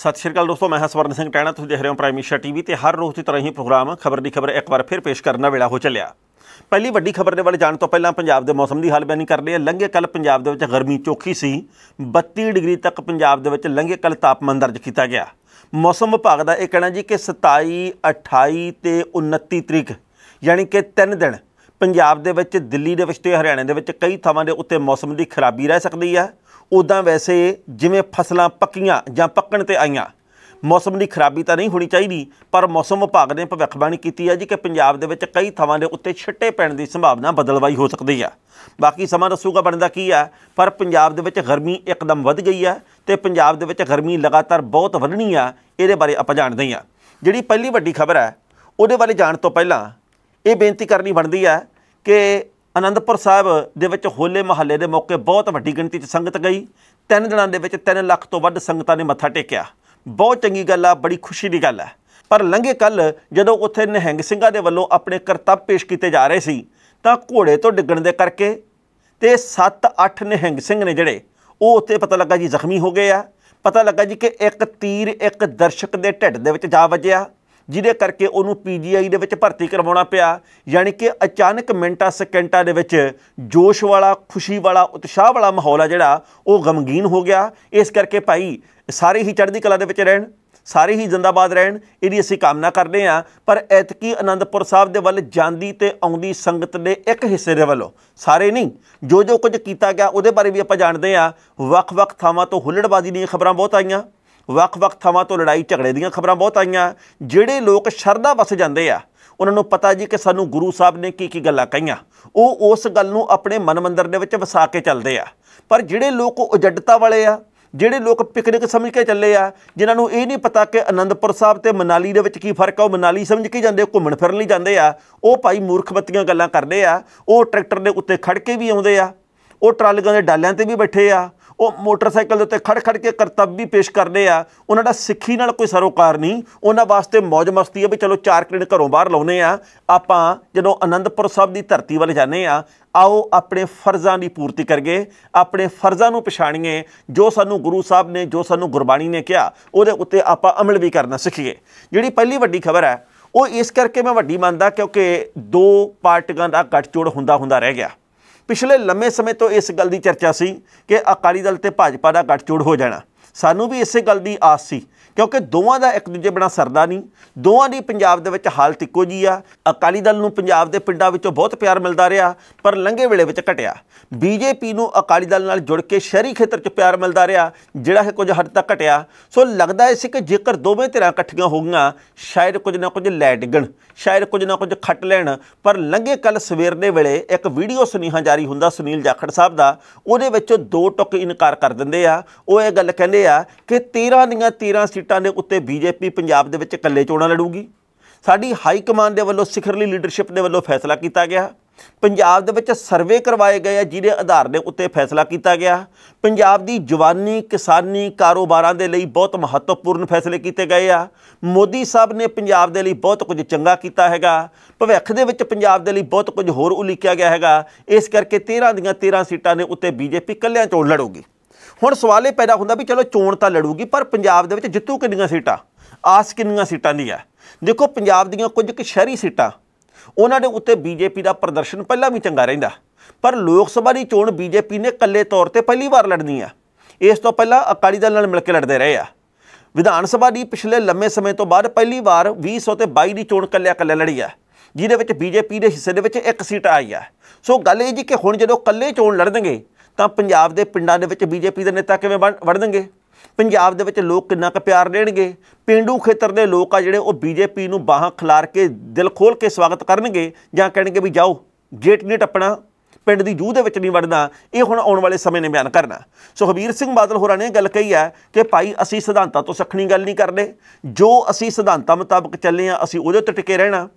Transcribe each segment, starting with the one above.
ਸਤਿ ਸ਼੍ਰੀ ਅਕਾਲ ਦੋਸਤੋ ਮੈਂ ਹਾਂ ਸਵਰਨ ਸਿੰਘ ਟੈਣਾ ਤੁਸੀਂ ਦੇਖ ਰਹੇ ਹੋ ਪ੍ਰਾਈਮ ਏਸ਼ੀਆ ਟੀਵੀ ਤੇ ਹਰ ਰੋਜ਼ ਦੀ ਤਰ੍ਹਾਂ ਹੀ ਪ੍ਰੋਗਰਾਮ ਖਬਰ ਦੀ ਖਬਰ ਇੱਕ ਵਾਰ ਫਿਰ ਪੇਸ਼ ਕਰਨ ਵੇਲਾ ਹੋ ਚੱਲਿਆ ਪਹਿਲੀ ਵੱਡੀ ਖਬਰ ਦੇ ਵੱਲ ਜਾਣ ਤੋਂ ਪਹਿਲਾਂ ਪੰਜਾਬ ਦੇ ਮੌਸਮ ਦੀ ਹਾਲ ਬਿਆਨੀ ਕਰ ਆ ਲੰਘੇ ਕੱਲ ਪੰਜਾਬ ਦੇ ਵਿੱਚ ਗਰਮੀ ਚੋਖੀ ਸੀ 32 ਡਿਗਰੀ ਤੱਕ ਪੰਜਾਬ ਦੇ ਵਿੱਚ ਲੰਘੇ ਕੱਲ ਤਾਪਮਾਨ ਦਰਜ ਕੀਤਾ ਗਿਆ ਮੌਸਮ ਵਿਭਾਗ ਦਾ ਇਹ ਕਹਿਣਾ ਜੀ ਕਿ 27 28 ਤੇ 29 ਤਰੀਕ ਯਾਨੀ ਕਿ 3 ਦਿਨ ਪੰਜਾਬ ਦੇ ਵਿੱਚ ਦਿੱਲੀ ਦੇ ਵਿੱਚ ਤੇ ਹਰਿਆਣਾ ਦੇ ਵਿੱਚ ਕਈ ਥਾਵਾਂ ਦੇ ਉੱਤੇ ਮੌਸਮ ਦੀ ਖਰਾਬੀ ਰਹਿ ਸਕਦੀ ਹੈ ਉਦਾਂ ਵੈਸੇ ਜਿਵੇਂ ਫਸਲਾਂ ਪੱਕੀਆਂ ਜਾਂ ਪੱਕਣ ਤੇ ਆਈਆਂ ਮੌਸਮ ਦੀ ਖਰਾਬੀ ਤਾਂ ਨਹੀਂ ਹੋਣੀ ਚਾਹੀਦੀ ਪਰ ਮੌਸਮ ਵਿਭਾਗ ਨੇ ਭਵਿੱਖਬਾਣੀ ਕੀਤੀ ਹੈ ਜੀ ਕਿ ਪੰਜਾਬ ਦੇ ਵਿੱਚ ਕਈ ਥਾਵਾਂ ਦੇ ਉੱਤੇ ਛਿੱਟੇ ਪੈਣ ਦੀ ਸੰਭਾਵਨਾ ਬਦਲਵਾਈ ਹੋ ਸਕਦੀ ਹੈ ਬਾਕੀ ਸਮਾਂ ਦੱਸੂਗਾ ਬਣਦਾ ਕੀ ਹੈ ਪਰ ਪੰਜਾਬ ਦੇ ਵਿੱਚ ਗਰਮੀ ਇੱਕਦਮ ਵੱਧ ਗਈ ਹੈ ਤੇ ਪੰਜਾਬ ਦੇ ਵਿੱਚ ਗਰਮੀ ਲਗਾਤਾਰ ਬਹੁਤ ਵਧਣੀ ਆ ਇਹਦੇ ਬਾਰੇ ਆਪਾਂ ਜਾਣਦੇ ਹਾਂ ਜਿਹੜੀ ਪਹਿਲੀ ਵੱਡੀ ਖਬਰ ਹੈ ਉਹਦੇ ਬਾਰੇ ਜਾਣ ਤੋਂ ਪਹਿਲਾਂ ਇਹ ਬੇਨਤੀ ਕਰਨੀ ਬਣਦੀ ਹੈ ਕਿ ਅਨੰਦਪੁਰ ਸਾਹਿਬ ਦੇ ਵਿੱਚ ਹੋਲੇ ਮਹੱਲੇ ਦੇ ਮੌਕੇ ਬਹੁਤ ਵੱਡੀ ਗਿਣਤੀ 'ਚ ਸੰਗਤ ਗਈ ਤਿੰਨ ਦਿਨਾਂ ਦੇ ਵਿੱਚ 3 ਲੱਖ ਤੋਂ ਵੱਧ ਸੰਗਤਾਂ ਨੇ ਮੱਥਾ ਟੇਕਿਆ ਬਹੁਤ ਚੰਗੀ ਗੱਲ ਆ ਬੜੀ ਖੁਸ਼ੀ ਦੀ ਗੱਲ ਆ ਪਰ ਲੰਘੇ ਕੱਲ ਜਦੋਂ ਉੱਥੇ ਨਿਹੰਗ ਸਿੰਘਾਂ ਦੇ ਵੱਲੋਂ ਆਪਣੇ ਕਰਤੱਵ ਪੇਸ਼ ਕੀਤੇ ਜਾ ਰਹੇ ਸੀ ਤਾਂ ਘੋੜੇ ਤੋਂ ਡਿੱਗਣ ਦੇ ਕਰਕੇ ਤੇ 7-8 ਨਿਹੰਗ ਸਿੰਘ ਨੇ ਜਿਹੜੇ ਉਹ ਉੱਥੇ ਪਤਾ ਲੱਗਾ ਜੀ ਜ਼ਖਮੀ ਹੋ ਗਏ ਆ ਪਤਾ ਲੱਗਾ ਜੀ ਕਿ ਇੱਕ ਤੀਰ ਇੱਕ ਦਰਸ਼ਕ ਦੇ ਢਿੱਡ ਦੇ ਵਿੱਚ ਜਾ ਵੱਜਿਆ ਜਿਹਦੇ ਕਰਕੇ ਉਹਨੂੰ ਪੀਜੀਆਈ ਦੇ ਵਿੱਚ ਭਰਤੀ ਕਰਵਾਉਣਾ ਪਿਆ ਯਾਨੀ ਕਿ ਅਚਾਨਕ ਮਿੰਟਾਂ ਸਕਿੰਟਾਂ ਦੇ ਵਿੱਚ ਜੋਸ਼ ਵਾਲਾ ਖੁਸ਼ੀ ਵਾਲਾ ਉਤਸ਼ਾਹ ਵਾਲਾ ਮਾਹੌਲ ਆ ਜਿਹੜਾ ਉਹ ਗਮਗੀਨ ਹੋ ਗਿਆ ਇਸ ਕਰਕੇ ਭਾਈ ਸਾਰੇ ਹੀ ਚੜ੍ਹਦੀ ਕਲਾ ਦੇ ਵਿੱਚ ਰਹਿਣ ਸਾਰੇ ਹੀ ਜ਼ਿੰਦਾਬਾਦ ਰਹਿਣ ਇਹਦੀ ਅਸੀਂ ਕਾਮਨਾ ਕਰਦੇ ਆ ਪਰ ਐਤਕੀ ਆਨੰਦਪੁਰ ਸਾਹਿਬ ਦੇ ਵੱਲ ਜਾਂਦੀ ਤੇ ਆਉਂਦੀ ਸੰਗਤ ਦੇ ਇੱਕ ਹਿੱਸੇ ਦੇ ਵੱਲੋਂ ਸਾਰੇ ਨਹੀਂ ਜੋ ਜੋ ਕੁਝ ਕੀਤਾ ਗਿਆ ਉਹਦੇ ਬਾਰੇ ਵੀ ਆਪਾਂ ਜਾਣਦੇ ਆ ਵੱਖ-ਵੱਖ ਥਾਵਾਂ ਤੋਂ ਹੁੱਲੜਬਾਜ਼ੀ ਦੀਆਂ ਖਬਰਾਂ ਬਹੁਤ ਆਈਆਂ ਵੱਖ-ਵੱਖ ਥਾਵਾਂ ਤੋਂ ਲੜਾਈ ਝਗੜੇ ਦੀਆਂ ਖਬਰਾਂ ਬਹੁਤ ਆਈਆਂ ਜਿਹੜੇ ਲੋਕ ਸ਼ਰਧਾ ਵਸ ਜਾਂਦੇ ਆ ਉਹਨਾਂ ਨੂੰ ਪਤਾ ਜੀ ਕਿ ਸਾਨੂੰ ਗੁਰੂ ਸਾਹਿਬ ਨੇ ਕੀ ਕੀ ਗੱਲਾਂ ਕਹੀਆਂ ਉਹ ਉਸ ਗੱਲ ਨੂੰ ਆਪਣੇ ਮਨ ਮੰਦਰ ਦੇ ਵਿੱਚ ਵਸਾ ਕੇ ਚੱਲਦੇ ਆ ਪਰ ਜਿਹੜੇ ਲੋਕ ਉਜੱਡਤਾ ਵਾਲੇ ਆ ਜਿਹੜੇ ਲੋਕ ਪਿਕਨਿਕ ਸਮਝ ਕੇ ਚੱਲੇ ਆ ਜਿਨ੍ਹਾਂ ਨੂੰ ਇਹ ਨਹੀਂ ਪਤਾ ਕਿ ਅਨੰਦਪੁਰ ਸਾਹਿਬ ਤੇ ਮਨਾਲੀ ਦੇ ਵਿੱਚ ਕੀ ਫਰਕ ਆ ਉਹ ਮਨਾਲੀ ਸਮਝ ਕੇ ਜਾਂਦੇ ਘੁੰਮਣ ਫਿਰਨ ਲਈ ਜਾਂਦੇ ਆ ਉਹ ਭਾਈ ਮੂਰਖ ਬੱਤੀਆਂ ਗੱਲਾਂ ਕਰਦੇ ਆ ਉਹ ਟਰੈਕਟਰ ਦੇ ਉੱਤੇ ਖੜ ਕੇ ਵੀ ਆਉਂਦੇ ਆ ਉਹ ਟਰਾਲੀਆਂ ਦੇ ਡਾਲਿਆਂ ਤੇ ਵੀ ਬੈਠੇ ਆ ਉਹ ਮੋਟਰਸਾਈਕਲ ਦੇ ਉੱਤੇ ਖੜ ਖੜ ਕੇ ਕਰਤੱਵ ਵੀ ਪੇਸ਼ ਕਰਦੇ ਆ ਉਹਨਾਂ ਦਾ ਸਿੱਖੀ ਨਾਲ ਕੋਈ ਸਰੋਕਾਰ ਨਹੀਂ ਉਹਨਾਂ ਵਾਸਤੇ ਮौज ਮਸਤੀ ਆ ਵੀ ਚਲੋ ਚਾਰ ਕਿਲੇ ਘਰੋਂ ਬਾਹਰ ਲਾਉਨੇ ਆ ਆਪਾਂ ਜਦੋਂ ਅਨੰਦਪੁਰ ਸਾਹਿਬ ਦੀ ਧਰਤੀ ਵੱਲ ਜਾਂਦੇ ਆ ਆਓ ਆਪਣੇ ਫਰਜ਼ਾਂ ਦੀ ਪੂਰਤੀ ਕਰਗੇ ਆਪਣੇ ਫਰਜ਼ਾਂ ਨੂੰ ਪਛਾਣੀਏ ਜੋ ਸਾਨੂੰ ਗੁਰੂ ਸਾਹਿਬ ਨੇ ਜੋ ਸਾਨੂੰ ਗੁਰਬਾਣੀ ਨੇ ਕਿਹਾ ਉਹਦੇ ਉੱਤੇ ਆਪਾਂ ਅਮਲ ਵੀ ਕਰਨਾ ਸਿੱਖੀਏ ਜਿਹੜੀ ਪਹਿਲੀ ਵੱਡੀ ਖਬਰ ਹੈ ਉਹ ਇਸ ਕਰਕੇ ਮੈਂ ਵੱਡੀ ਮੰਨਦਾ ਕਿਉਂਕਿ ਦੋ ਪਾਰਟੀਆਂ ਦਾ ਗੱਠਜੋੜ ਹੁੰਦਾ ਹੁੰਦਾ ਰਹਿ ਗਿਆ ਪਿਛਲੇ ਲੰਮੇ ਸਮੇਂ ਤੋਂ ਇਸ ਗੱਲ ਦੀ ਚਰਚਾ ਸੀ ਕਿ ਅਕਾਲੀ ਦਲ ਤੇ ਭਾਜਪਾ ਦਾ ਗੱਠਜੋੜ ਹੋ ਜਾਣਾ ਸਾਨੂੰ ਵੀ ਇਸੇ ਗੱਲ ਦੀ ਆਸ ਸੀ ਕਿਉਂਕਿ ਦੋਵਾਂ ਦਾ ਇੱਕ ਦੂਜੇ ਬਣਾ ਸਰਦਾ ਨਹੀਂ ਦੋਵਾਂ ਦੀ ਪੰਜਾਬ ਦੇ ਵਿੱਚ ਹਾਲਤ ਇੱਕੋ ਜੀ ਆ ਅਕਾਲੀ ਦਲ ਨੂੰ ਪੰਜਾਬ ਦੇ ਪਿੰਡਾਂ ਵਿੱਚੋਂ ਬਹੁਤ ਪਿਆਰ ਮਿਲਦਾ ਰਿਹਾ ਪਰ ਲੰਘੇ ਵੇਲੇ ਵਿੱਚ ਘਟਿਆ ਬੀਜੇਪੀ ਨੂੰ ਅਕਾਲੀ ਦਲ ਨਾਲ ਜੁੜ ਕੇ ਸ਼ਹਿਰੀ ਖੇਤਰ 'ਚ ਪਿਆਰ ਮਿਲਦਾ ਰਿਹਾ ਜਿਹੜਾ ਹੈ ਕੁਝ ਹੱਦ ਤੱਕ ਘਟਿਆ ਸੋ ਲੱਗਦਾ ਹੈ ਸੀ ਕਿ ਜੇਕਰ ਦੋਵੇਂ ਧਿਰਾਂ ਇਕੱਠੀਆਂ ਹੋ ਗਈਆਂ ਸ਼ਾਇਦ ਕੁਝ ਨਾ ਕੁਝ ਲੈ ਡਿੱਗਣ ਸ਼ਾਇਦ ਕੁਝ ਨਾ ਕੁਝ ਖੱਟ ਲੈਣ ਪਰ ਲੰਘੇ ਕੱਲ ਸਵੇਰ ਦੇ ਵੇਲੇ ਇੱਕ ਵੀਡੀਓ ਸੁਨੀਹਾ ਜਾਰੀ ਹੁੰਦਾ ਸੁਨੀਲ ਜਾਖੜ ਸਾਹਿਬ ਦਾ ਉਹਦੇ ਵਿੱਚੋਂ ਦੋ ਟੁਕ ਇਨਕਾਰ ਕਰ ਦਿੰਦੇ ਆ ਉਹ ਇਹ ਗੱਲ ਕਹਿੰਦੇ ਆ ਕਿ 13 ਦੀਆਂ 13 ਸੀਟਾਂ ਦੇ ਉੱਤੇ ਬੀਜੇਪੀ ਪੰਜਾਬ ਦੇ ਵਿੱਚ ਇਕੱਲੇ ਚੋਣਾਂ ਲੜੂਗੀ ਸਾਡੀ ਹਾਈ ਕਮਾਂਡ ਦੇ ਵੱਲੋਂ ਸਿਖਰਲੀ ਲੀਡਰਸ਼ਿਪ ਦੇ ਵੱਲੋਂ ਫੈਸਲਾ ਕੀਤਾ ਗਿਆ ਪੰਜਾਬ ਦੇ ਵਿੱਚ ਸਰਵੇ ਕਰਵਾਏ ਗਏ ਆ ਜਿਹਦੇ ਆਧਾਰ ਦੇ ਉੱਤੇ ਫੈਸਲਾ ਕੀਤਾ ਗਿਆ ਪੰਜਾਬ ਦੀ ਜਵਾਨੀ ਕਿਸਾਨੀ ਕਾਰੋਬਾਰਾਂ ਦੇ ਲਈ ਬਹੁਤ ਮਹੱਤਵਪੂਰਨ ਫੈਸਲੇ ਕੀਤੇ ਗਏ ਆ ਮੋਦੀ ਸਾਹਿਬ ਨੇ ਪੰਜਾਬ ਦੇ ਲਈ ਬਹੁਤ ਕੁਝ ਚੰਗਾ ਕੀਤਾ ਹੈਗਾ ਭਵਿੱਖ ਦੇ ਵਿੱਚ ਪੰਜਾਬ ਦੇ ਲਈ ਬਹੁਤ ਕੁਝ ਹੋਰ ਉਲੀਕਿਆ ਗਿਆ ਹੈਗਾ ਇਸ ਕਰਕੇ 13 ਦੀਆਂ 13 ਸੀਟਾਂ ਦੇ ਉੱਤੇ ਬੀਜੇਪੀ ਕੱਲਿਆਂ ਚੋਣ ਲੜੂਗੀ ਹੁਣ ਸਵਾਲ ਇਹ ਪੈਦਾ ਹੁੰਦਾ ਵੀ ਚਲੋ ਚੋਣ ਤਾਂ ਲੜੂਗੀ ਪਰ ਪੰਜਾਬ ਦੇ ਵਿੱਚ ਜਿੱਤੂ ਕਿੰਨੀਆਂ ਸੀਟਾਂ ਆਸ ਕਿੰਨੀਆਂ ਸੀਟਾਂ ਦੀ ਆ ਦੇਖੋ ਪੰਜਾਬ ਦੀਆਂ ਕੁਝ ਕੁ ਸ਼ਹਿਰੀ ਸੀਟਾਂ ਉਹਨਾਂ ਦੇ ਉੱਤੇ ਬੀਜੇਪੀ ਦਾ ਪ੍ਰਦਰਸ਼ਨ ਪਹਿਲਾਂ ਵੀ ਚੰਗਾ ਰਹਿੰਦਾ ਪਰ ਲੋਕ ਸਭਾ ਦੀ ਚੋਣ ਬੀਜੇਪੀ ਨੇ ਇਕੱਲੇ ਤੌਰ ਤੇ ਪਹਿਲੀ ਵਾਰ ਲੜਨੀ ਆ ਇਸ ਤੋਂ ਪਹਿਲਾਂ ਅਕਾਲੀ ਦਲ ਨਾਲ ਮਿਲ ਕੇ ਲੜਦੇ ਰਹੇ ਆ ਵਿਧਾਨ ਸਭਾ ਦੀ ਪਿਛਲੇ ਲੰਮੇ ਸਮੇਂ ਤੋਂ ਬਾਅਦ ਪਹਿਲੀ ਵਾਰ 2000 ਤੇ 22 ਦੀ ਚੋਣ ਕੱਲਿਆ ਕੱਲੇ ਲੜੀ ਆ ਜਿਹਦੇ ਵਿੱਚ ਬੀਜੇਪੀ ਦੇ ਹਿੱਸੇ ਦੇ ਵਿੱਚ ਇੱਕ ਸੀਟ ਆਈ ਆ ਸੋ ਗੱਲ ਇਹ ਜੀ ਕਿ ਹੁਣ ਜਦੋਂ ਇਕੱਲੇ ਚੋਣ ਲੜਨਗੇ ਤਾਂ ਪੰਜਾਬ ਦੇ ਪਿੰਡਾਂ ਦੇ ਵਿੱਚ ਬੀਜੇਪੀ ਦੇ ਨੇਤਾ ਕਿਵੇਂ ਵੜਨਗੇ ਪੰਜਾਬ ਦੇ ਵਿੱਚ ਲੋਕ ਕਿੰਨਾ ਕੁ ਪਿਆਰ ਦੇਣਗੇ ਪਿੰਡੂ ਖੇਤਰ ਦੇ ਲੋਕ ਆ ਜਿਹੜੇ ਉਹ ਬੀਜੇਪੀ ਨੂੰ ਬਾਹਾਂ ਖਿਲਾਰ ਕੇ ਦਿਲ ਖੋਲ ਕੇ ਸਵਾਗਤ ਕਰਨਗੇ ਜਾਂ ਕਹਿਣਗੇ ਵੀ ਜਾਓ ਜੇਟ ਨਹੀਂ ਟੱਪਣਾ ਪਿੰਡ ਦੀ ਜੂਹ ਦੇ ਵਿੱਚ ਨਹੀਂ ਵੜਨਾ ਇਹ ਹੁਣ ਆਉਣ ਵਾਲੇ ਸਮੇਂ ਨੇ ਬਿਆਨ ਕਰਨਾ ਸੋ ਹਬੀਰ ਸਿੰਘ ਬਾਦਲ ਹੋਰਾਂ ਨੇ ਗੱਲ ਕਹੀ ਹੈ ਕਿ ਭਾਈ ਅਸੀਂ ਸਿਧਾਂਤਾਂ ਤੋਂ ਸਖਣੀ ਗੱਲ ਨਹੀਂ ਕਰਦੇ ਜੋ ਅਸੀਂ ਸਿਧਾਂਤਾਂ ਮੁਤਾਬਕ ਚੱਲੇ ਆ ਅਸੀਂ ਉਹਦੇ ਉੱਤੇ ਟਿਕੇ ਰਹਿਣਾ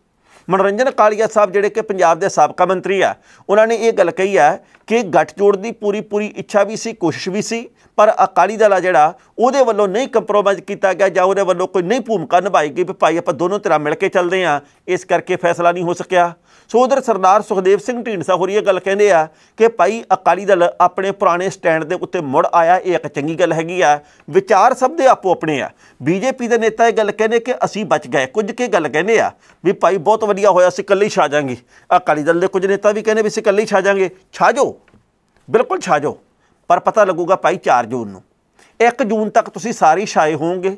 ਮਨੋਰੰਜਨ ਕਾਲੀਆ ਸਾਹਿਬ ਜਿਹੜੇ ਕਿ ਪੰਜਾਬ ਦੇ ਸਾਬਕਾ ਮੰਤਰੀ ਆ ਉਹਨਾਂ ਨੇ ਇਹ ਗੱਲ ਕਹੀ ਆ ਕਿ ਗੱਠਜੋੜ ਦੀ ਪੂਰੀ ਪੂਰੀ ਇੱਛਾ ਵੀ ਸੀ ਕੋਸ਼ਿਸ਼ ਵੀ ਸੀ ਪਰ ਅਕਾਲੀ ਦਲ ਆ ਜਿਹੜਾ ਉਹਦੇ ਵੱਲੋਂ ਨਹੀਂ ਕੰਪਰੋਮਾਈਜ਼ ਕੀਤਾ ਗਿਆ ਜਾਂ ਉਹਦੇ ਵੱਲੋਂ ਕੋਈ ਨਹੀਂ ਭੂਮਿਕਾ ਨਿਭਾਈ ਗਈ ਵੀ ਭਾਈ ਆਪਾਂ ਦੋਨੋਂ ਤਰ੍ਹਾਂ ਮਿਲ ਕੇ ਚੱਲਦੇ ਆ ਇਸ ਕਰਕੇ ਫੈਸਲਾ ਨਹੀਂ ਹੋ ਸਕਿਆ ਸੋ ਉਧਰ ਸਰਦਾਰ ਸੁਖਦੇਵ ਸਿੰਘ ਢੀਂਡਸਾ ਹੋਰੀ ਇਹ ਗੱਲ ਕਹਿੰਦੇ ਆ ਕਿ ਭਾਈ ਅਕਾਲੀ ਦਲ ਆਪਣੇ ਪੁਰਾਣੇ ਸਟੈਂਡ ਦੇ ਉੱਤੇ ਮੁੜ ਆਇਆ ਇਹ ਇੱਕ ਚੰਗੀ ਗੱਲ ਹੈਗੀ ਆ ਵਿਚਾਰ ਸਭ ਦੇ ਆਪੋ ਆਪਣੇ ਆ ਬੀਜੇਪੀ ਦੇ ਨੇਤਾ ਇਹ ਗੱਲ ਕਹਿੰਦੇ ਕਿ ਅਸੀਂ ਬਚ ਗਏ ਕੁਝ ਕੇ ਗੱਲ ਕਹਿੰਦੇ ਆ ਵੀ ਭਾਈ ਬਹੁਤ ਵਧੀਆ ਹੋਇਆ ਅਸੀਂ ਇਕੱਲੇ ਹੀ ਛਾ ਜਾਾਂਗੇ ਅਕਾਲੀ ਦਲ ਦੇ ਕੁਝ ਨੇਤਾ ਵੀ ਕਹਿੰਦੇ ਵੀ ਅਸੀਂ ਇਕੱਲੇ ਹੀ ਛਾ ਜਾਾਂਗੇ ਛਾ ਜੋ ਬਿਲਕੁਲ ਛਾ ਜੋ ਪਰ ਪਤਾ ਲੱਗੂਗਾ ਭਾਈ 4 ਜੂਨ ਨੂੰ 1 ਜੂਨ ਤੱਕ ਤੁਸੀਂ ਸਾਰੇ ਛਾਏ ਹੋਵੋਗੇ